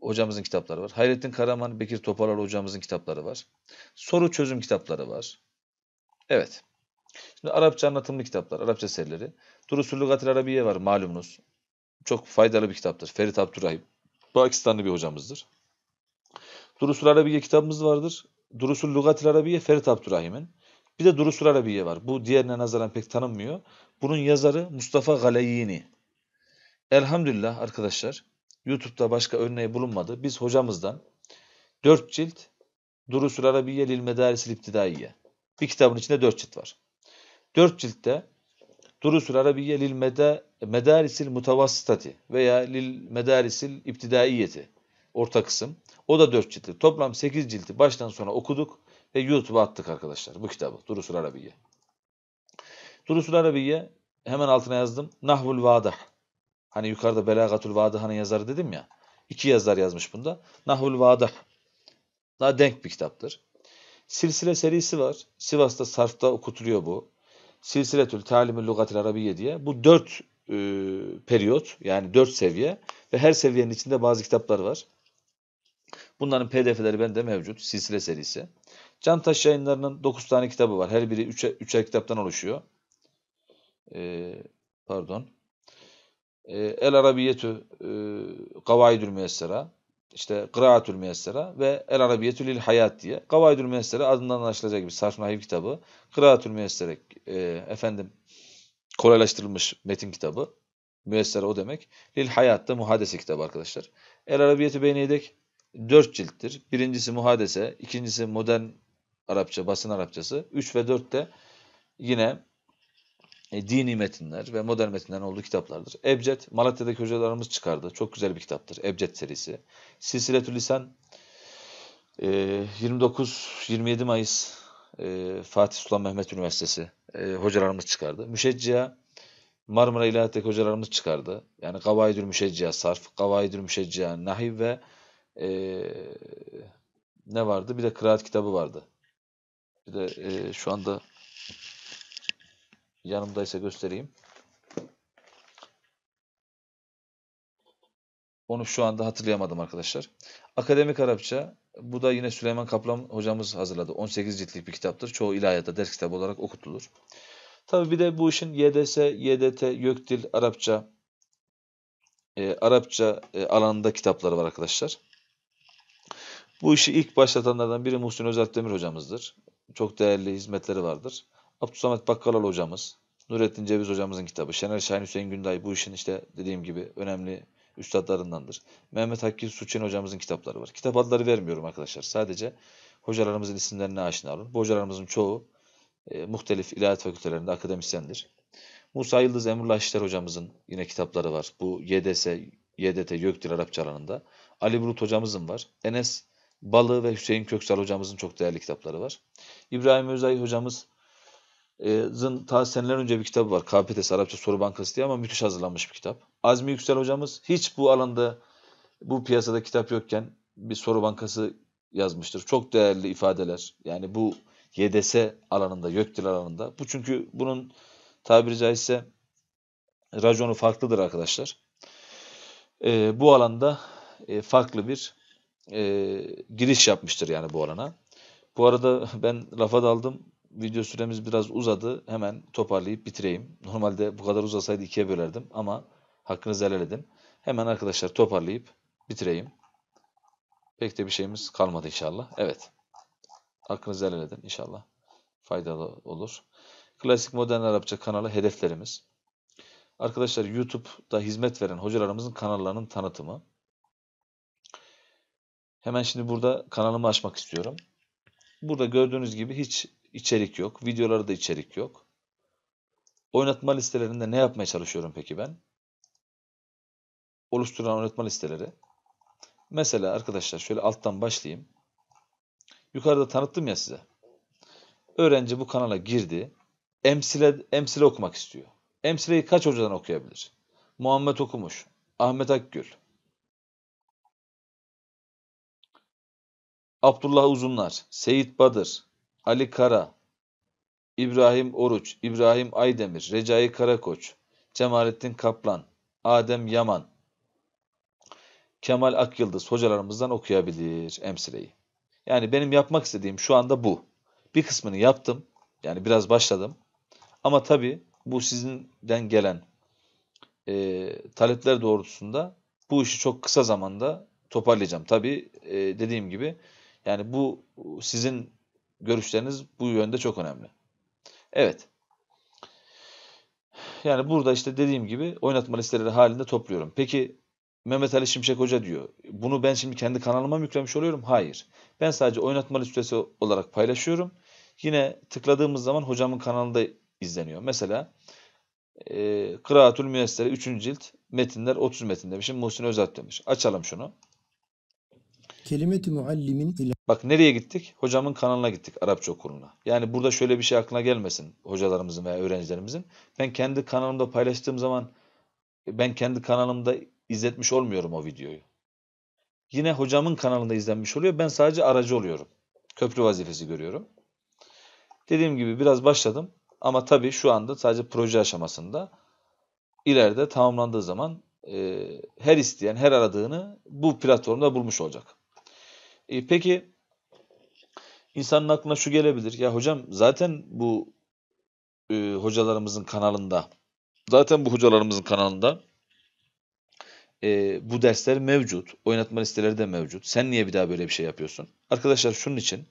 Hocamızın kitapları var. Hayrettin Karaman, Bekir Topalar hocamızın kitapları var. Soru çözüm kitapları var. Evet. Şimdi Arapça anlatımlı kitaplar, Arapça serileri. Durusul Lugatil Arabiye var malumunuz. Çok faydalı bir kitaptır. Ferit Abdurrahim. Pakistanlı bir hocamızdır. Durusul Arabiye kitabımız vardır. Durusul Lugatil Arabiye Ferit Abdurrahim'in. Bir de Durus Arabiye var. Bu diğerine nazaran pek tanınmıyor. Bunun yazarı Mustafa Galeyini. Elhamdülillah arkadaşlar. YouTube'da başka örneği bulunmadı. Biz hocamızdan 4 cilt Durus Arabiye lil Medaris İptidaiye. Bir kitabın içinde 4 cilt var. 4 ciltte Durus Arabiye lil meda, Medarisil Mutavassitati veya lil Medarisil İptidaiyeti orta kısım. O da 4 ciltli. Toplam 8 cilti baştan sona okuduk. Ve YouTube'a attık arkadaşlar bu kitabı. Durusul Arabiye. Durusul Arabiye hemen altına yazdım. Nahvul Vadah. Hani yukarıda Belagatul Vadah'ın yazarı dedim ya. İki yazar yazmış bunda. Nahvul Vadah. Daha denk bir kitaptır. Silsile serisi var. Sivas'ta sarfta okutuluyor bu. Silsiletül Talimül Lugatil Arabiye diye. Bu dört e, periyot yani dört seviye ve her seviyenin içinde bazı kitaplar var. Bunların pdf'leri bende mevcut. Silsile serisi. Cantaş yayınlarının 9 tane kitabı var. Her biri 3'er üçer kitaptan oluşuyor. Ee, pardon. Ee, El Arabiyetü e, Kavaidül Müessera işte Kıraatül Müessera ve El Arabiyetü Lil Hayat diye. Kavaidül Müessera adından anlaşılacak gibi Sarf Nahiv kitabı. Kıraatül Müessera e, efendim kolaylaştırılmış metin kitabı. Müessera o demek. Lil Hayat da muhadese kitabı arkadaşlar. El Arabiyetü Beyniyedek 4 cilttir. Birincisi muhadese, ikincisi modern Arapça, basın Arapçası. 3 ve 4 de yine e, dini metinler ve modern metinlerin olduğu kitaplardır. Ebced, Malatya'daki hocalarımız çıkardı. Çok güzel bir kitaptır. Ebced serisi. Silsiletü Lisan, 29-27 e, Mayıs e, Fatih Sultan Mehmet Üniversitesi e, hocalarımız çıkardı. Müşeccia, Marmara İlahiyat'taki hocalarımız çıkardı. Yani Kavaidül Müşeccia Sarf, Kavaidül Müşeccia Nahiv ve e, ne vardı? Bir de kıraat kitabı vardı. Bir de e, şu anda yanımdaysa göstereyim. Onu şu anda hatırlayamadım arkadaşlar. Akademik Arapça bu da yine Süleyman Kaplan hocamız hazırladı. 18 ciltlik bir kitaptır. Çoğu ilahiyatta ders kitabı olarak okutulur. Tabi bir de bu işin YDS, YDT, YÖKDİL, Arapça, e, Arapça e, alanında kitapları var arkadaşlar. Bu işi ilk başlatanlardan biri Muhsin Özalp Demir hocamızdır çok değerli hizmetleri vardır. Abdülsamet Bakkalalı hocamız, Nurettin Ceviz hocamızın kitabı, Şener Şahin Hüseyin Günday bu işin işte dediğim gibi önemli üstadlarındandır. Mehmet Hakkı Suçin hocamızın kitapları var. Kitap adları vermiyorum arkadaşlar. Sadece hocalarımızın isimlerine aşina olun. Bu hocalarımızın çoğu e, muhtelif ilahiyat fakültelerinde akademisyendir. Musa Yıldız Emrullah İşler hocamızın yine kitapları var. Bu YDS, YDT Gökdil Arapça alanında. Ali Bulut hocamızın var. Enes Balı ve Hüseyin Köksal hocamızın çok değerli kitapları var. İbrahim Özay hocamızın e, ta seneler önce bir kitabı var. KPTS Arapça Soru Bankası diye ama müthiş hazırlanmış bir kitap. Azmi Yüksel hocamız hiç bu alanda bu piyasada kitap yokken bir soru bankası yazmıştır. Çok değerli ifadeler. Yani bu YDS alanında, YÖKDİL alanında. Bu çünkü bunun tabiri caizse raconu farklıdır arkadaşlar. E, bu alanda e, farklı bir e, giriş yapmıştır yani bu alana. Bu arada ben lafa daldım. Video süremiz biraz uzadı. Hemen toparlayıp bitireyim. Normalde bu kadar uzasaydı ikiye bölerdim ama hakkınızı helal edin. Hemen arkadaşlar toparlayıp bitireyim. Pek de bir şeyimiz kalmadı inşallah. Evet. Hakkınızı helal edin inşallah. Faydalı olur. Klasik Modern Arapça kanalı hedeflerimiz. Arkadaşlar YouTube'da hizmet veren hocalarımızın kanallarının tanıtımı. Hemen şimdi burada kanalımı açmak istiyorum. Burada gördüğünüz gibi hiç içerik yok. videoları da içerik yok. Oynatma listelerinde ne yapmaya çalışıyorum peki ben? Oluşturulan oynatma listeleri. Mesela arkadaşlar şöyle alttan başlayayım. Yukarıda tanıttım ya size. Öğrenci bu kanala girdi. Emsile, emsile okumak istiyor. Emsileyi kaç hocadan okuyabilir? Muhammed okumuş. Ahmet Akgül. Abdullah Uzunlar, Seyit Badır, Ali Kara, İbrahim Oruç, İbrahim Aydemir, Recai Karakoç, Cemalettin Kaplan, Adem Yaman, Kemal Akyıldız hocalarımızdan okuyabilir emsireyi. Yani benim yapmak istediğim şu anda bu. Bir kısmını yaptım. Yani biraz başladım. Ama tabii bu sizinden gelen e, talepler doğrultusunda bu işi çok kısa zamanda toparlayacağım. Tabii e, dediğim gibi yani bu sizin görüşleriniz bu yönde çok önemli. Evet. Yani burada işte dediğim gibi oynatma listeleri halinde topluyorum. Peki Mehmet Ali Şimşek Hoca diyor. Bunu ben şimdi kendi kanalıma mı yüklemiş oluyorum? Hayır. Ben sadece oynatma listesi olarak paylaşıyorum. Yine tıkladığımız zaman hocamın kanalında izleniyor. Mesela e, Kıraatül Müessere 3. cilt metinler 30 metin demişim. Muhsin Özat demiş. Açalım şunu. kelimet muallimin ile Bak nereye gittik? Hocamın kanalına gittik Arapça okuluna. Yani burada şöyle bir şey aklına gelmesin hocalarımızın veya öğrencilerimizin. Ben kendi kanalımda paylaştığım zaman ben kendi kanalımda izletmiş olmuyorum o videoyu. Yine hocamın kanalında izlenmiş oluyor. Ben sadece aracı oluyorum. Köprü vazifesi görüyorum. Dediğim gibi biraz başladım ama tabii şu anda sadece proje aşamasında. ileride tamamlandığı zaman e, her isteyen, her aradığını bu platformda bulmuş olacak. E, peki insanın aklına şu gelebilir. Ya hocam zaten bu e, hocalarımızın kanalında zaten bu hocalarımızın kanalında e, bu dersler mevcut. Oynatma listeleri de mevcut. Sen niye bir daha böyle bir şey yapıyorsun? Arkadaşlar şunun için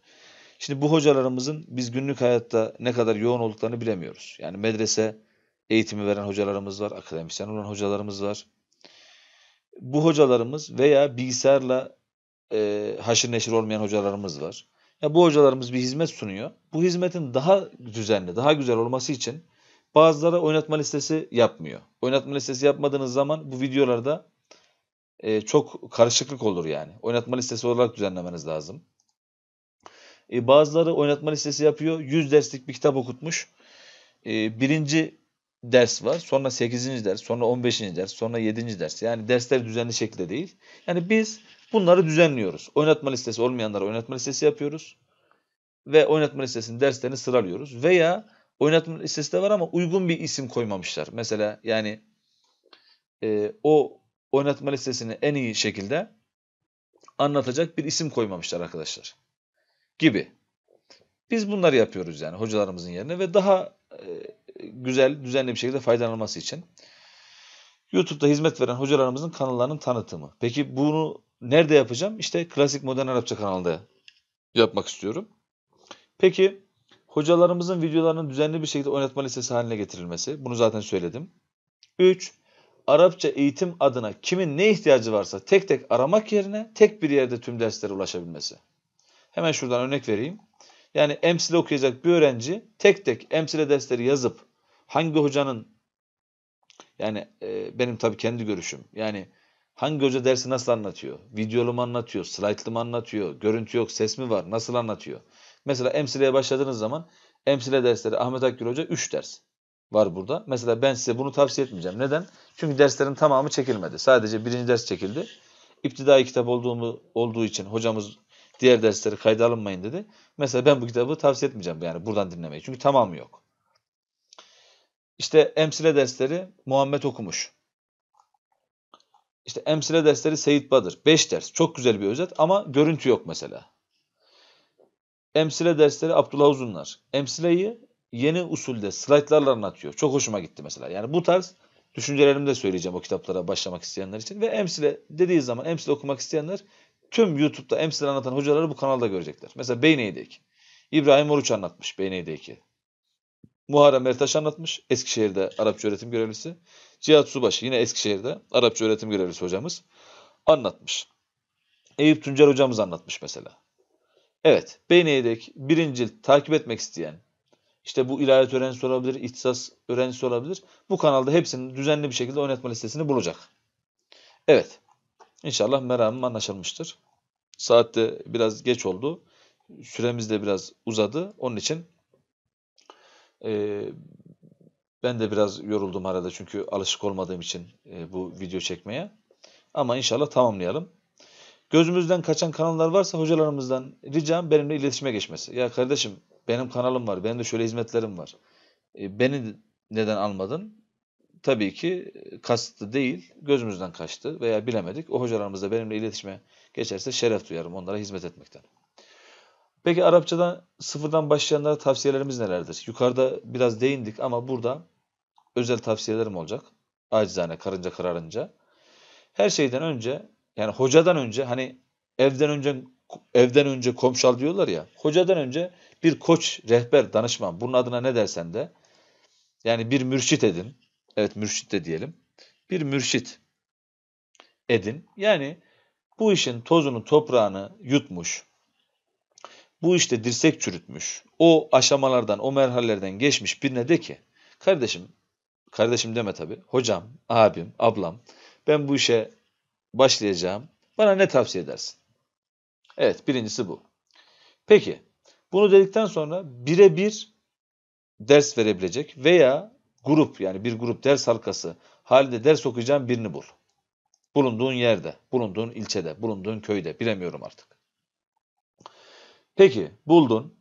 şimdi bu hocalarımızın biz günlük hayatta ne kadar yoğun olduklarını bilemiyoruz. Yani medrese eğitimi veren hocalarımız var. Akademisyen olan hocalarımız var. Bu hocalarımız veya bilgisayarla e, haşır neşir olmayan hocalarımız var. Ya bu hocalarımız bir hizmet sunuyor. Bu hizmetin daha düzenli, daha güzel olması için bazıları oynatma listesi yapmıyor. Oynatma listesi yapmadığınız zaman bu videolarda e, çok karışıklık olur yani. Oynatma listesi olarak düzenlemeniz lazım. E, bazıları oynatma listesi yapıyor. 100 derslik bir kitap okutmuş. E, birinci ders var. Sonra 8. ders, sonra 15. ders, sonra 7. ders. Yani dersler düzenli şekilde değil. Yani biz Bunları düzenliyoruz. Oynatma listesi olmayanlara oynatma listesi yapıyoruz. Ve oynatma listesinin derslerini sıralıyoruz. Veya oynatma listesi de var ama uygun bir isim koymamışlar. Mesela yani e, o oynatma listesini en iyi şekilde anlatacak bir isim koymamışlar arkadaşlar. Gibi. Biz bunları yapıyoruz yani hocalarımızın yerine ve daha e, güzel, düzenli bir şekilde faydalanılması için. YouTube'da hizmet veren hocalarımızın kanallarının tanıtımı. Peki bunu Nerede yapacağım? İşte klasik modern Arapça kanalda yapmak istiyorum. Peki hocalarımızın videolarının düzenli bir şekilde oynatma listesi haline getirilmesi. Bunu zaten söyledim. 3. Arapça eğitim adına kimin ne ihtiyacı varsa tek tek aramak yerine tek bir yerde tüm derslere ulaşabilmesi. Hemen şuradan örnek vereyim. Yani emsile okuyacak bir öğrenci tek tek emsile dersleri yazıp hangi hocanın yani e, benim tabii kendi görüşüm yani Hangi hoca dersi nasıl anlatıyor? Videolu mu anlatıyor? Slaytlı mı anlatıyor? Görüntü yok, ses mi var? Nasıl anlatıyor? Mesela emsileye başladığınız zaman emsile dersleri Ahmet Akgül Hoca 3 ders var burada. Mesela ben size bunu tavsiye etmeyeceğim. Neden? Çünkü derslerin tamamı çekilmedi. Sadece birinci ders çekildi. İptidai kitap olduğumu, olduğu için hocamız diğer dersleri kayda alınmayın dedi. Mesela ben bu kitabı tavsiye etmeyeceğim yani buradan dinlemeyi. Çünkü tamamı yok. İşte emsile dersleri Muhammed okumuş. İşte emsile dersleri Seyit Badır. 5 ders. Çok güzel bir özet ama görüntü yok mesela. Emsile dersleri Abdullah Uzunlar. Emsileyi yeni usulde slaytlarla anlatıyor. Çok hoşuma gitti mesela. Yani bu tarz düşüncelerimi de söyleyeceğim o kitaplara başlamak isteyenler için. Ve emsile dediği zaman emsile okumak isteyenler tüm YouTube'da emsile anlatan hocaları bu kanalda görecekler. Mesela Beyneydeki. İbrahim Oruç anlatmış Beyneydeki. Muharrem Ertaş anlatmış. Eskişehir'de Arapça öğretim görevlisi. Cihat Subaşı yine Eskişehir'de Arapça öğretim görevlisi hocamız anlatmış. Eyüp Tuncer hocamız anlatmış mesela. Evet, Beyneye'deki birinci takip etmek isteyen, işte bu ilahiyat öğrencisi olabilir, ihtisas öğrencisi olabilir. Bu kanalda hepsinin düzenli bir şekilde oynatma listesini bulacak. Evet, inşallah meramım anlaşılmıştır. Saatte biraz geç oldu. Süremiz de biraz uzadı. Onun için e, ben de biraz yoruldum arada çünkü alışık olmadığım için e, bu video çekmeye. Ama inşallah tamamlayalım. Gözümüzden kaçan kanallar varsa hocalarımızdan ricam benimle iletişime geçmesi. Ya kardeşim benim kanalım var, benim de şöyle hizmetlerim var. E, beni neden almadın? Tabii ki kastı değil, gözümüzden kaçtı veya bilemedik. O hocalarımız benimle iletişime geçerse şeref duyarım onlara hizmet etmekten. Peki Arapçadan sıfırdan başlayanlara tavsiyelerimiz nelerdir? Yukarıda biraz değindik ama burada özel tavsiyelerim olacak. Acizane, karınca kararınca. Her şeyden önce yani hocadan önce hani evden önce evden önce komşal diyorlar ya. Hocadan önce bir koç, rehber, danışman bunun adına ne dersen de yani bir mürşit edin. Evet mürşit de diyelim. Bir mürşit edin. Yani bu işin tozunu, toprağını yutmuş, bu işte dirsek çürütmüş, o aşamalardan, o merhalelerden geçmiş birine de ki, kardeşim, kardeşim deme tabi, hocam, abim, ablam, ben bu işe başlayacağım, bana ne tavsiye edersin? Evet, birincisi bu. Peki, bunu dedikten sonra birebir ders verebilecek veya grup yani bir grup ders halkası halinde ders okuyacağın birini bul. Bulunduğun yerde, bulunduğun ilçede, bulunduğun köyde bilemiyorum artık. Peki buldun.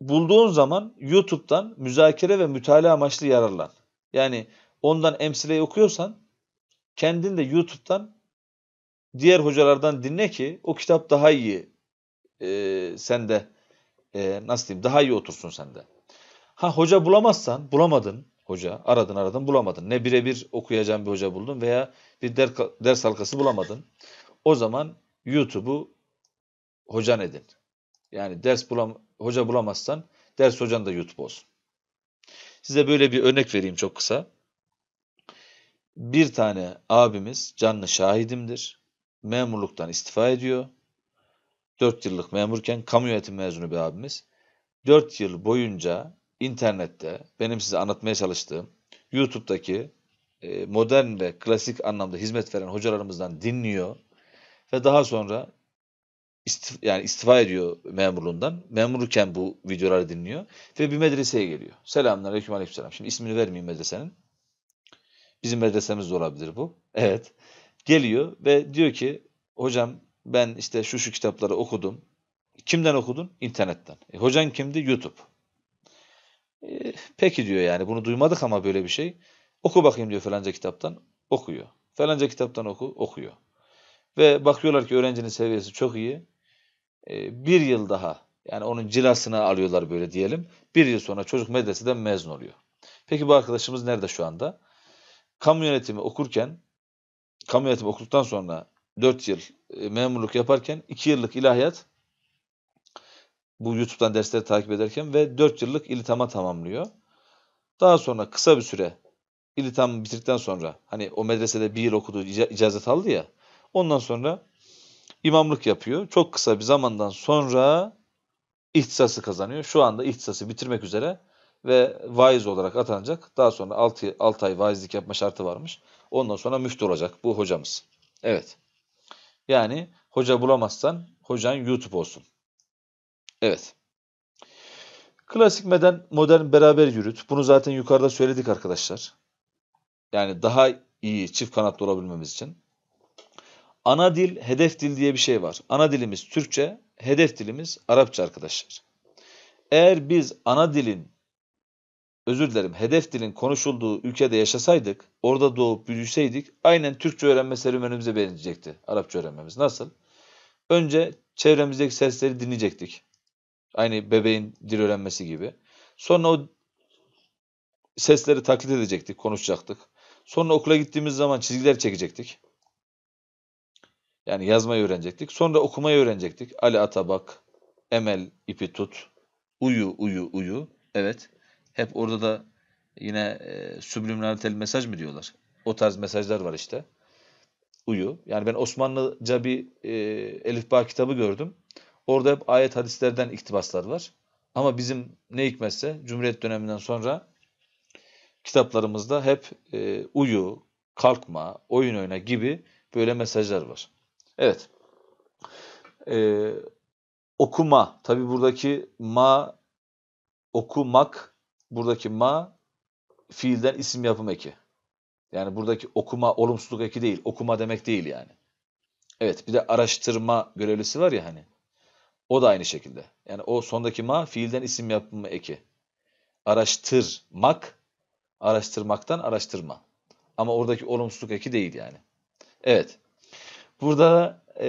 Bulduğun zaman YouTube'dan müzakere ve mütalaa amaçlı yararlan. Yani ondan emsileyi okuyorsan kendin de YouTube'dan diğer hocalardan dinle ki o kitap daha iyi e, sende e, nasıl diyeyim daha iyi otursun sende. Ha hoca bulamazsan bulamadın hoca aradın aradın bulamadın. Ne birebir okuyacağım bir hoca buldun veya bir der, ders halkası bulamadın. O zaman YouTube'u hocan edin. Yani ders bulam hoca bulamazsan ders hocan da YouTube olsun. Size böyle bir örnek vereyim çok kısa. Bir tane abimiz canlı şahidimdir. Memurluktan istifa ediyor. 4 yıllık memurken kamu yönetim mezunu bir abimiz. 4 yıl boyunca internette benim size anlatmaya çalıştığım YouTube'daki e, modern ve klasik anlamda hizmet veren hocalarımızdan dinliyor ve daha sonra istif yani istifa ediyor memurluğundan. Memurken bu videoları dinliyor ve bir medreseye geliyor. Selamlar, aleyküm aleyküm Şimdi ismini vermeyeyim medresenin. Bizim medresemiz de olabilir bu. Evet. Geliyor ve diyor ki hocam ben işte şu şu kitapları okudum. Kimden okudun? İnternetten. E, hocan kimdi? YouTube. E, peki diyor yani bunu duymadık ama böyle bir şey. Oku bakayım diyor falanca kitaptan. Okuyor. Falanca kitaptan oku, okuyor. Ve bakıyorlar ki öğrencinin seviyesi çok iyi. Ee, bir yıl daha yani onun cilasını alıyorlar böyle diyelim. Bir yıl sonra çocuk medreseden mezun oluyor. Peki bu arkadaşımız nerede şu anda? Kamu yönetimi okurken, kamu yönetimi okuduktan sonra 4 yıl e, memurluk yaparken 2 yıllık ilahiyat bu YouTube'dan dersleri takip ederken ve 4 yıllık ilitama tamamlıyor. Daha sonra kısa bir süre ilitam bitirdikten sonra hani o medresede bir yıl okudu icazet aldı ya ondan sonra imamlık yapıyor. Çok kısa bir zamandan sonra ihtisası kazanıyor. Şu anda ihtisası bitirmek üzere ve vaiz olarak atanacak. Daha sonra 6, 6 ay vaizlik yapma şartı varmış. Ondan sonra müftü olacak bu hocamız. Evet. Yani hoca bulamazsan hocan YouTube olsun. Evet. Klasik meden, modern beraber yürüt. Bunu zaten yukarıda söyledik arkadaşlar. Yani daha iyi çift kanatlı olabilmemiz için ana dil, hedef dil diye bir şey var. Ana dilimiz Türkçe, hedef dilimiz Arapça arkadaşlar. Eğer biz ana dilin, özür dilerim, hedef dilin konuşulduğu ülkede yaşasaydık, orada doğup büyüseydik, aynen Türkçe öğrenme serüvenimize benzeyecekti Arapça öğrenmemiz. Nasıl? Önce çevremizdeki sesleri dinleyecektik. Aynı bebeğin dil öğrenmesi gibi. Sonra o sesleri taklit edecektik, konuşacaktık. Sonra okula gittiğimiz zaman çizgiler çekecektik. Yani yazmayı öğrenecektik. Sonra okumayı öğrenecektik. Ali Atabak, Emel ipi tut, uyu uyu uyu. Evet. Hep orada da yine e, sübliminalitel mesaj mı diyorlar? O tarz mesajlar var işte. Uyu. Yani ben Osmanlıca bir e, Elif Bağ kitabı gördüm. Orada hep ayet hadislerden iktibaslar var. Ama bizim ne hikmetse Cumhuriyet döneminden sonra kitaplarımızda hep e, uyu, kalkma, oyun oyna gibi böyle mesajlar var. Evet. Ee, okuma. Tabi buradaki ma okumak buradaki ma fiilden isim yapım eki. Yani buradaki okuma olumsuzluk eki değil. Okuma demek değil yani. Evet bir de araştırma görevlisi var ya hani. O da aynı şekilde. Yani o sondaki ma fiilden isim yapımı eki. Araştırmak, araştırmaktan araştırma. Ama oradaki olumsuzluk eki değil yani. Evet. Burada e,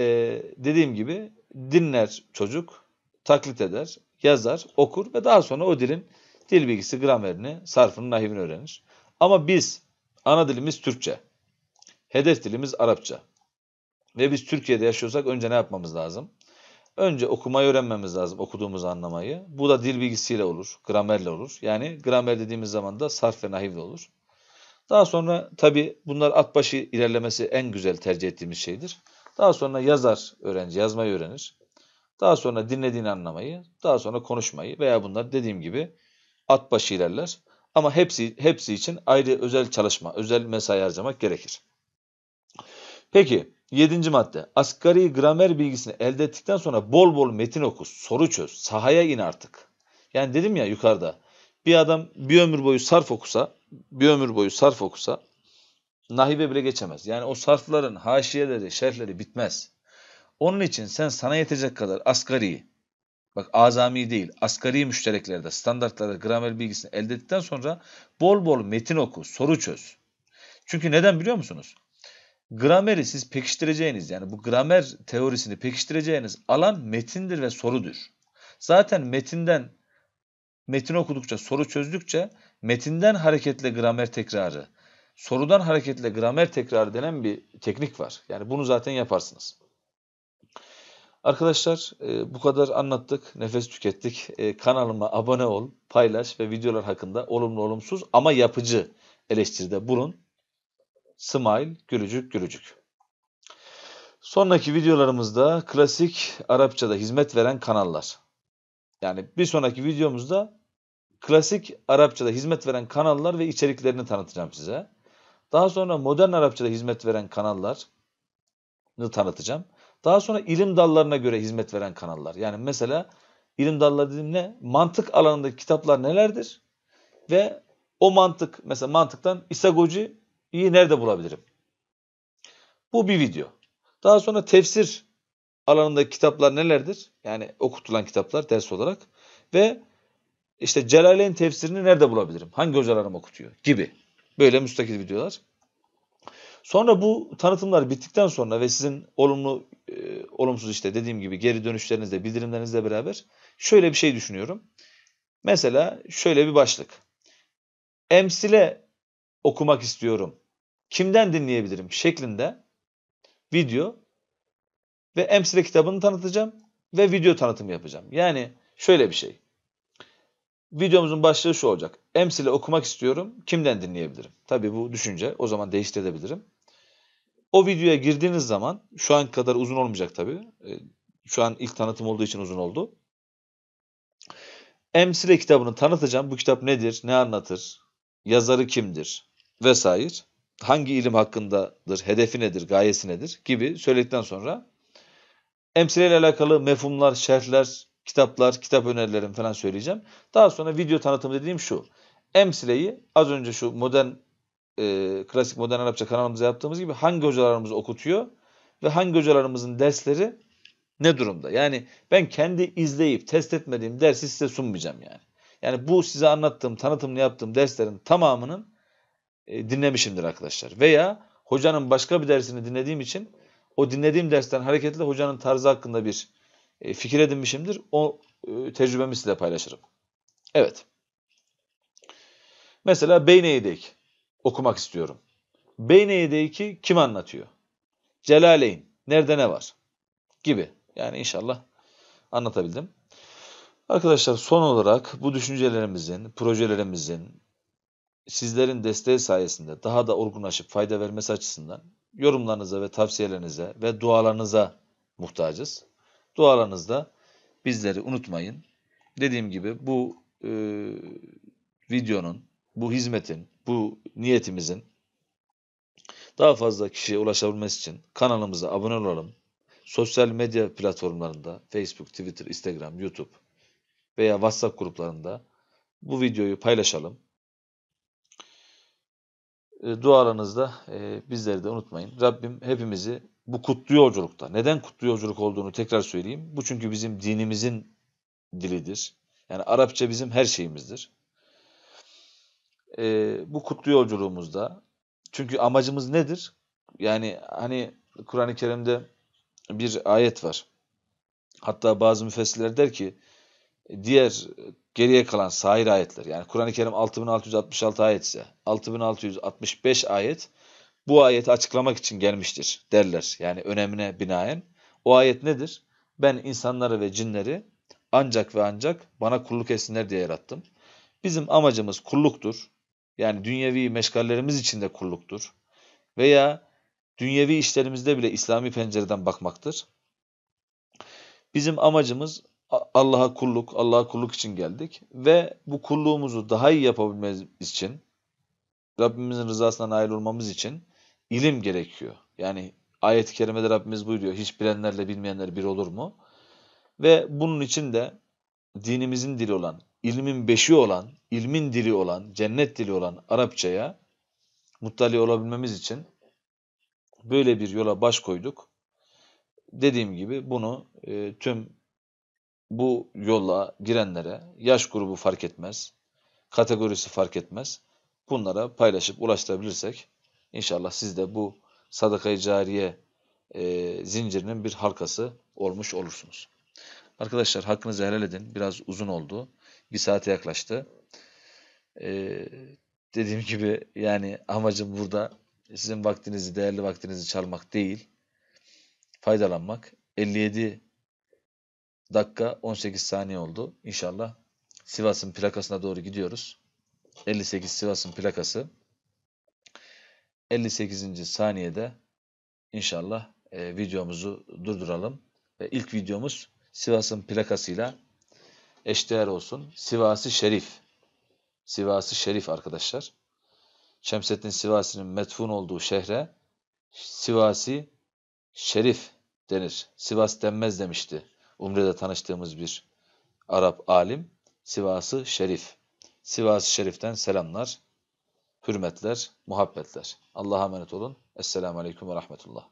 dediğim gibi dinler çocuk, taklit eder, yazar, okur ve daha sonra o dilin dil bilgisi, gramerini, sarfını, nahivini öğrenir. Ama biz, ana dilimiz Türkçe, hedef dilimiz Arapça ve biz Türkiye'de yaşıyorsak önce ne yapmamız lazım? Önce okumayı öğrenmemiz lazım, okuduğumuz anlamayı. Bu da dil bilgisiyle olur, gramerle olur. Yani gramer dediğimiz zaman da sarf ve nahivle olur. Daha sonra tabi bunlar at başı ilerlemesi en güzel tercih ettiğimiz şeydir. Daha sonra yazar öğrenci yazmayı öğrenir. Daha sonra dinlediğini anlamayı, daha sonra konuşmayı veya bunlar dediğim gibi at başı ilerler. Ama hepsi hepsi için ayrı özel çalışma, özel mesai harcamak gerekir. Peki yedinci madde. Asgari gramer bilgisini elde ettikten sonra bol bol metin oku, soru çöz, sahaya in artık. Yani dedim ya yukarıda bir adam bir ömür boyu sarf okusa bir ömür boyu sarf okusa nahibe bile geçemez. Yani o sarfların haşiyeleri, şerhleri bitmez. Onun için sen sana yetecek kadar asgari, bak azami değil, asgari müştereklerde, standartlarda gramer bilgisini elde ettikten sonra bol bol metin oku, soru çöz. Çünkü neden biliyor musunuz? Grameri siz pekiştireceğiniz yani bu gramer teorisini pekiştireceğiniz alan metindir ve sorudur. Zaten metinden metin okudukça, soru çözdükçe metinden hareketle gramer tekrarı, sorudan hareketle gramer tekrarı denen bir teknik var. Yani bunu zaten yaparsınız. Arkadaşlar e, bu kadar anlattık, nefes tükettik. E, kanalıma abone ol, paylaş ve videolar hakkında olumlu olumsuz ama yapıcı eleştiride bulun. Smile, gülücük, gülücük. Sonraki videolarımızda klasik Arapçada hizmet veren kanallar. Yani bir sonraki videomuzda klasik Arapçada hizmet veren kanallar ve içeriklerini tanıtacağım size. Daha sonra modern Arapçada hizmet veren kanallarını tanıtacağım. Daha sonra ilim dallarına göre hizmet veren kanallar. Yani mesela ilim dalları dediğim ne? Mantık alanındaki kitaplar nelerdir? Ve o mantık, mesela mantıktan İsagoji'yi nerede bulabilirim? Bu bir video. Daha sonra tefsir alanındaki kitaplar nelerdir? Yani okutulan kitaplar ders olarak. Ve işte Celaleyn tefsirini nerede bulabilirim? Hangi hocalarım okutuyor? Gibi. Böyle müstakil videolar. Sonra bu tanıtımlar bittikten sonra ve sizin olumlu e, olumsuz işte dediğim gibi geri dönüşlerinizle, bildirimlerinizle beraber şöyle bir şey düşünüyorum. Mesela şöyle bir başlık. Emsile okumak istiyorum. Kimden dinleyebilirim şeklinde video ve emsile kitabını tanıtacağım ve video tanıtımı yapacağım. Yani şöyle bir şey. Videomuzun başlığı şu olacak. Emsile okumak istiyorum. Kimden dinleyebilirim? Tabi bu düşünce. O zaman değiştirebilirim. O videoya girdiğiniz zaman şu an kadar uzun olmayacak tabi. Ee, şu an ilk tanıtım olduğu için uzun oldu. Emsile kitabını tanıtacağım. Bu kitap nedir? Ne anlatır? Yazarı kimdir? Vesaire. Hangi ilim hakkındadır? Hedefi nedir? Gayesi nedir? Gibi söyledikten sonra emsile ile alakalı mefhumlar, şerhler, kitaplar, kitap önerilerim falan söyleyeceğim. Daha sonra video tanıtımı dediğim şu. Emsile'yi az önce şu modern e, klasik modern Arapça kanalımıza yaptığımız gibi hangi hocalarımız okutuyor ve hangi hocalarımızın dersleri ne durumda? Yani ben kendi izleyip test etmediğim dersi size sunmayacağım yani. Yani bu size anlattığım, tanıtımını yaptığım derslerin tamamının e, dinlemişimdir arkadaşlar. Veya hocanın başka bir dersini dinlediğim için o dinlediğim dersten hareketle hocanın tarzı hakkında bir e, fikir edinmişimdir. O e, tecrübemi size paylaşırım. Evet. Mesela Beyne Yedek okumak istiyorum. Beyne Yedek'i kim anlatıyor? Celaleyn. Nerede ne var? Gibi. Yani inşallah anlatabildim. Arkadaşlar son olarak bu düşüncelerimizin, projelerimizin sizlerin desteği sayesinde daha da olgunlaşıp fayda vermesi açısından yorumlarınıza ve tavsiyelerinize ve dualarınıza muhtacız. Dualarınızda bizleri unutmayın. Dediğim gibi bu e, videonun, bu hizmetin, bu niyetimizin daha fazla kişiye ulaşabilmesi için kanalımıza abone olalım. Sosyal medya platformlarında Facebook, Twitter, Instagram, YouTube veya WhatsApp gruplarında bu videoyu paylaşalım. E, dualarınızda e, bizleri de unutmayın. Rabbim hepimizi bu kutlu yolculukta. Neden kutlu yolculuk olduğunu tekrar söyleyeyim. Bu çünkü bizim dinimizin dilidir. Yani Arapça bizim her şeyimizdir. Ee, bu kutlu yolculuğumuzda çünkü amacımız nedir? Yani hani Kur'an-ı Kerim'de bir ayet var. Hatta bazı müfessirler der ki diğer geriye kalan sair ayetler yani Kur'an-ı Kerim 6666 ayet ise 6665 ayet bu ayeti açıklamak için gelmiştir derler. Yani önemine binaen. O ayet nedir? Ben insanları ve cinleri ancak ve ancak bana kulluk etsinler diye yarattım. Bizim amacımız kulluktur. Yani dünyevi meşgallerimiz için de kulluktur. Veya dünyevi işlerimizde bile İslami pencereden bakmaktır. Bizim amacımız Allah'a kulluk, Allah'a kulluk için geldik ve bu kulluğumuzu daha iyi yapabilmemiz için, Rabbimizin rızasına nail olmamız için ilim gerekiyor. Yani ayet-i kerimede Rabbimiz buyuruyor. Hiç bilenlerle bilmeyenler bir olur mu? Ve bunun için de dinimizin dili olan, ilmin beşi olan, ilmin dili olan, cennet dili olan Arapçaya muttali olabilmemiz için böyle bir yola baş koyduk. Dediğim gibi bunu e, tüm bu yola girenlere yaş grubu fark etmez, kategorisi fark etmez. Bunlara paylaşıp ulaştırabilirsek İnşallah siz de bu sadaka-i cariye e, zincirinin bir halkası olmuş olursunuz. Arkadaşlar hakkınızı helal edin. Biraz uzun oldu. Bir saate yaklaştı. Ee, dediğim gibi yani amacım burada sizin vaktinizi, değerli vaktinizi çalmak değil. Faydalanmak. 57 dakika 18 saniye oldu. İnşallah Sivas'ın plakasına doğru gidiyoruz. 58 Sivas'ın plakası. 58. saniyede inşallah e, videomuzu durduralım. Ve ilk videomuz Sivas'ın plakasıyla eşdeğer olsun. Sivası Şerif. Sivası Şerif arkadaşlar. Şemsettin Sivasi'nin metfun olduğu şehre Sivası Şerif denir. Sivas denmez demişti. Umre'de tanıştığımız bir Arap alim. Sivası Şerif. Sivası Şerif'ten selamlar hürmetler, muhabbetler. Allah'a emanet olun. Esselamu Aleyküm ve Rahmetullah.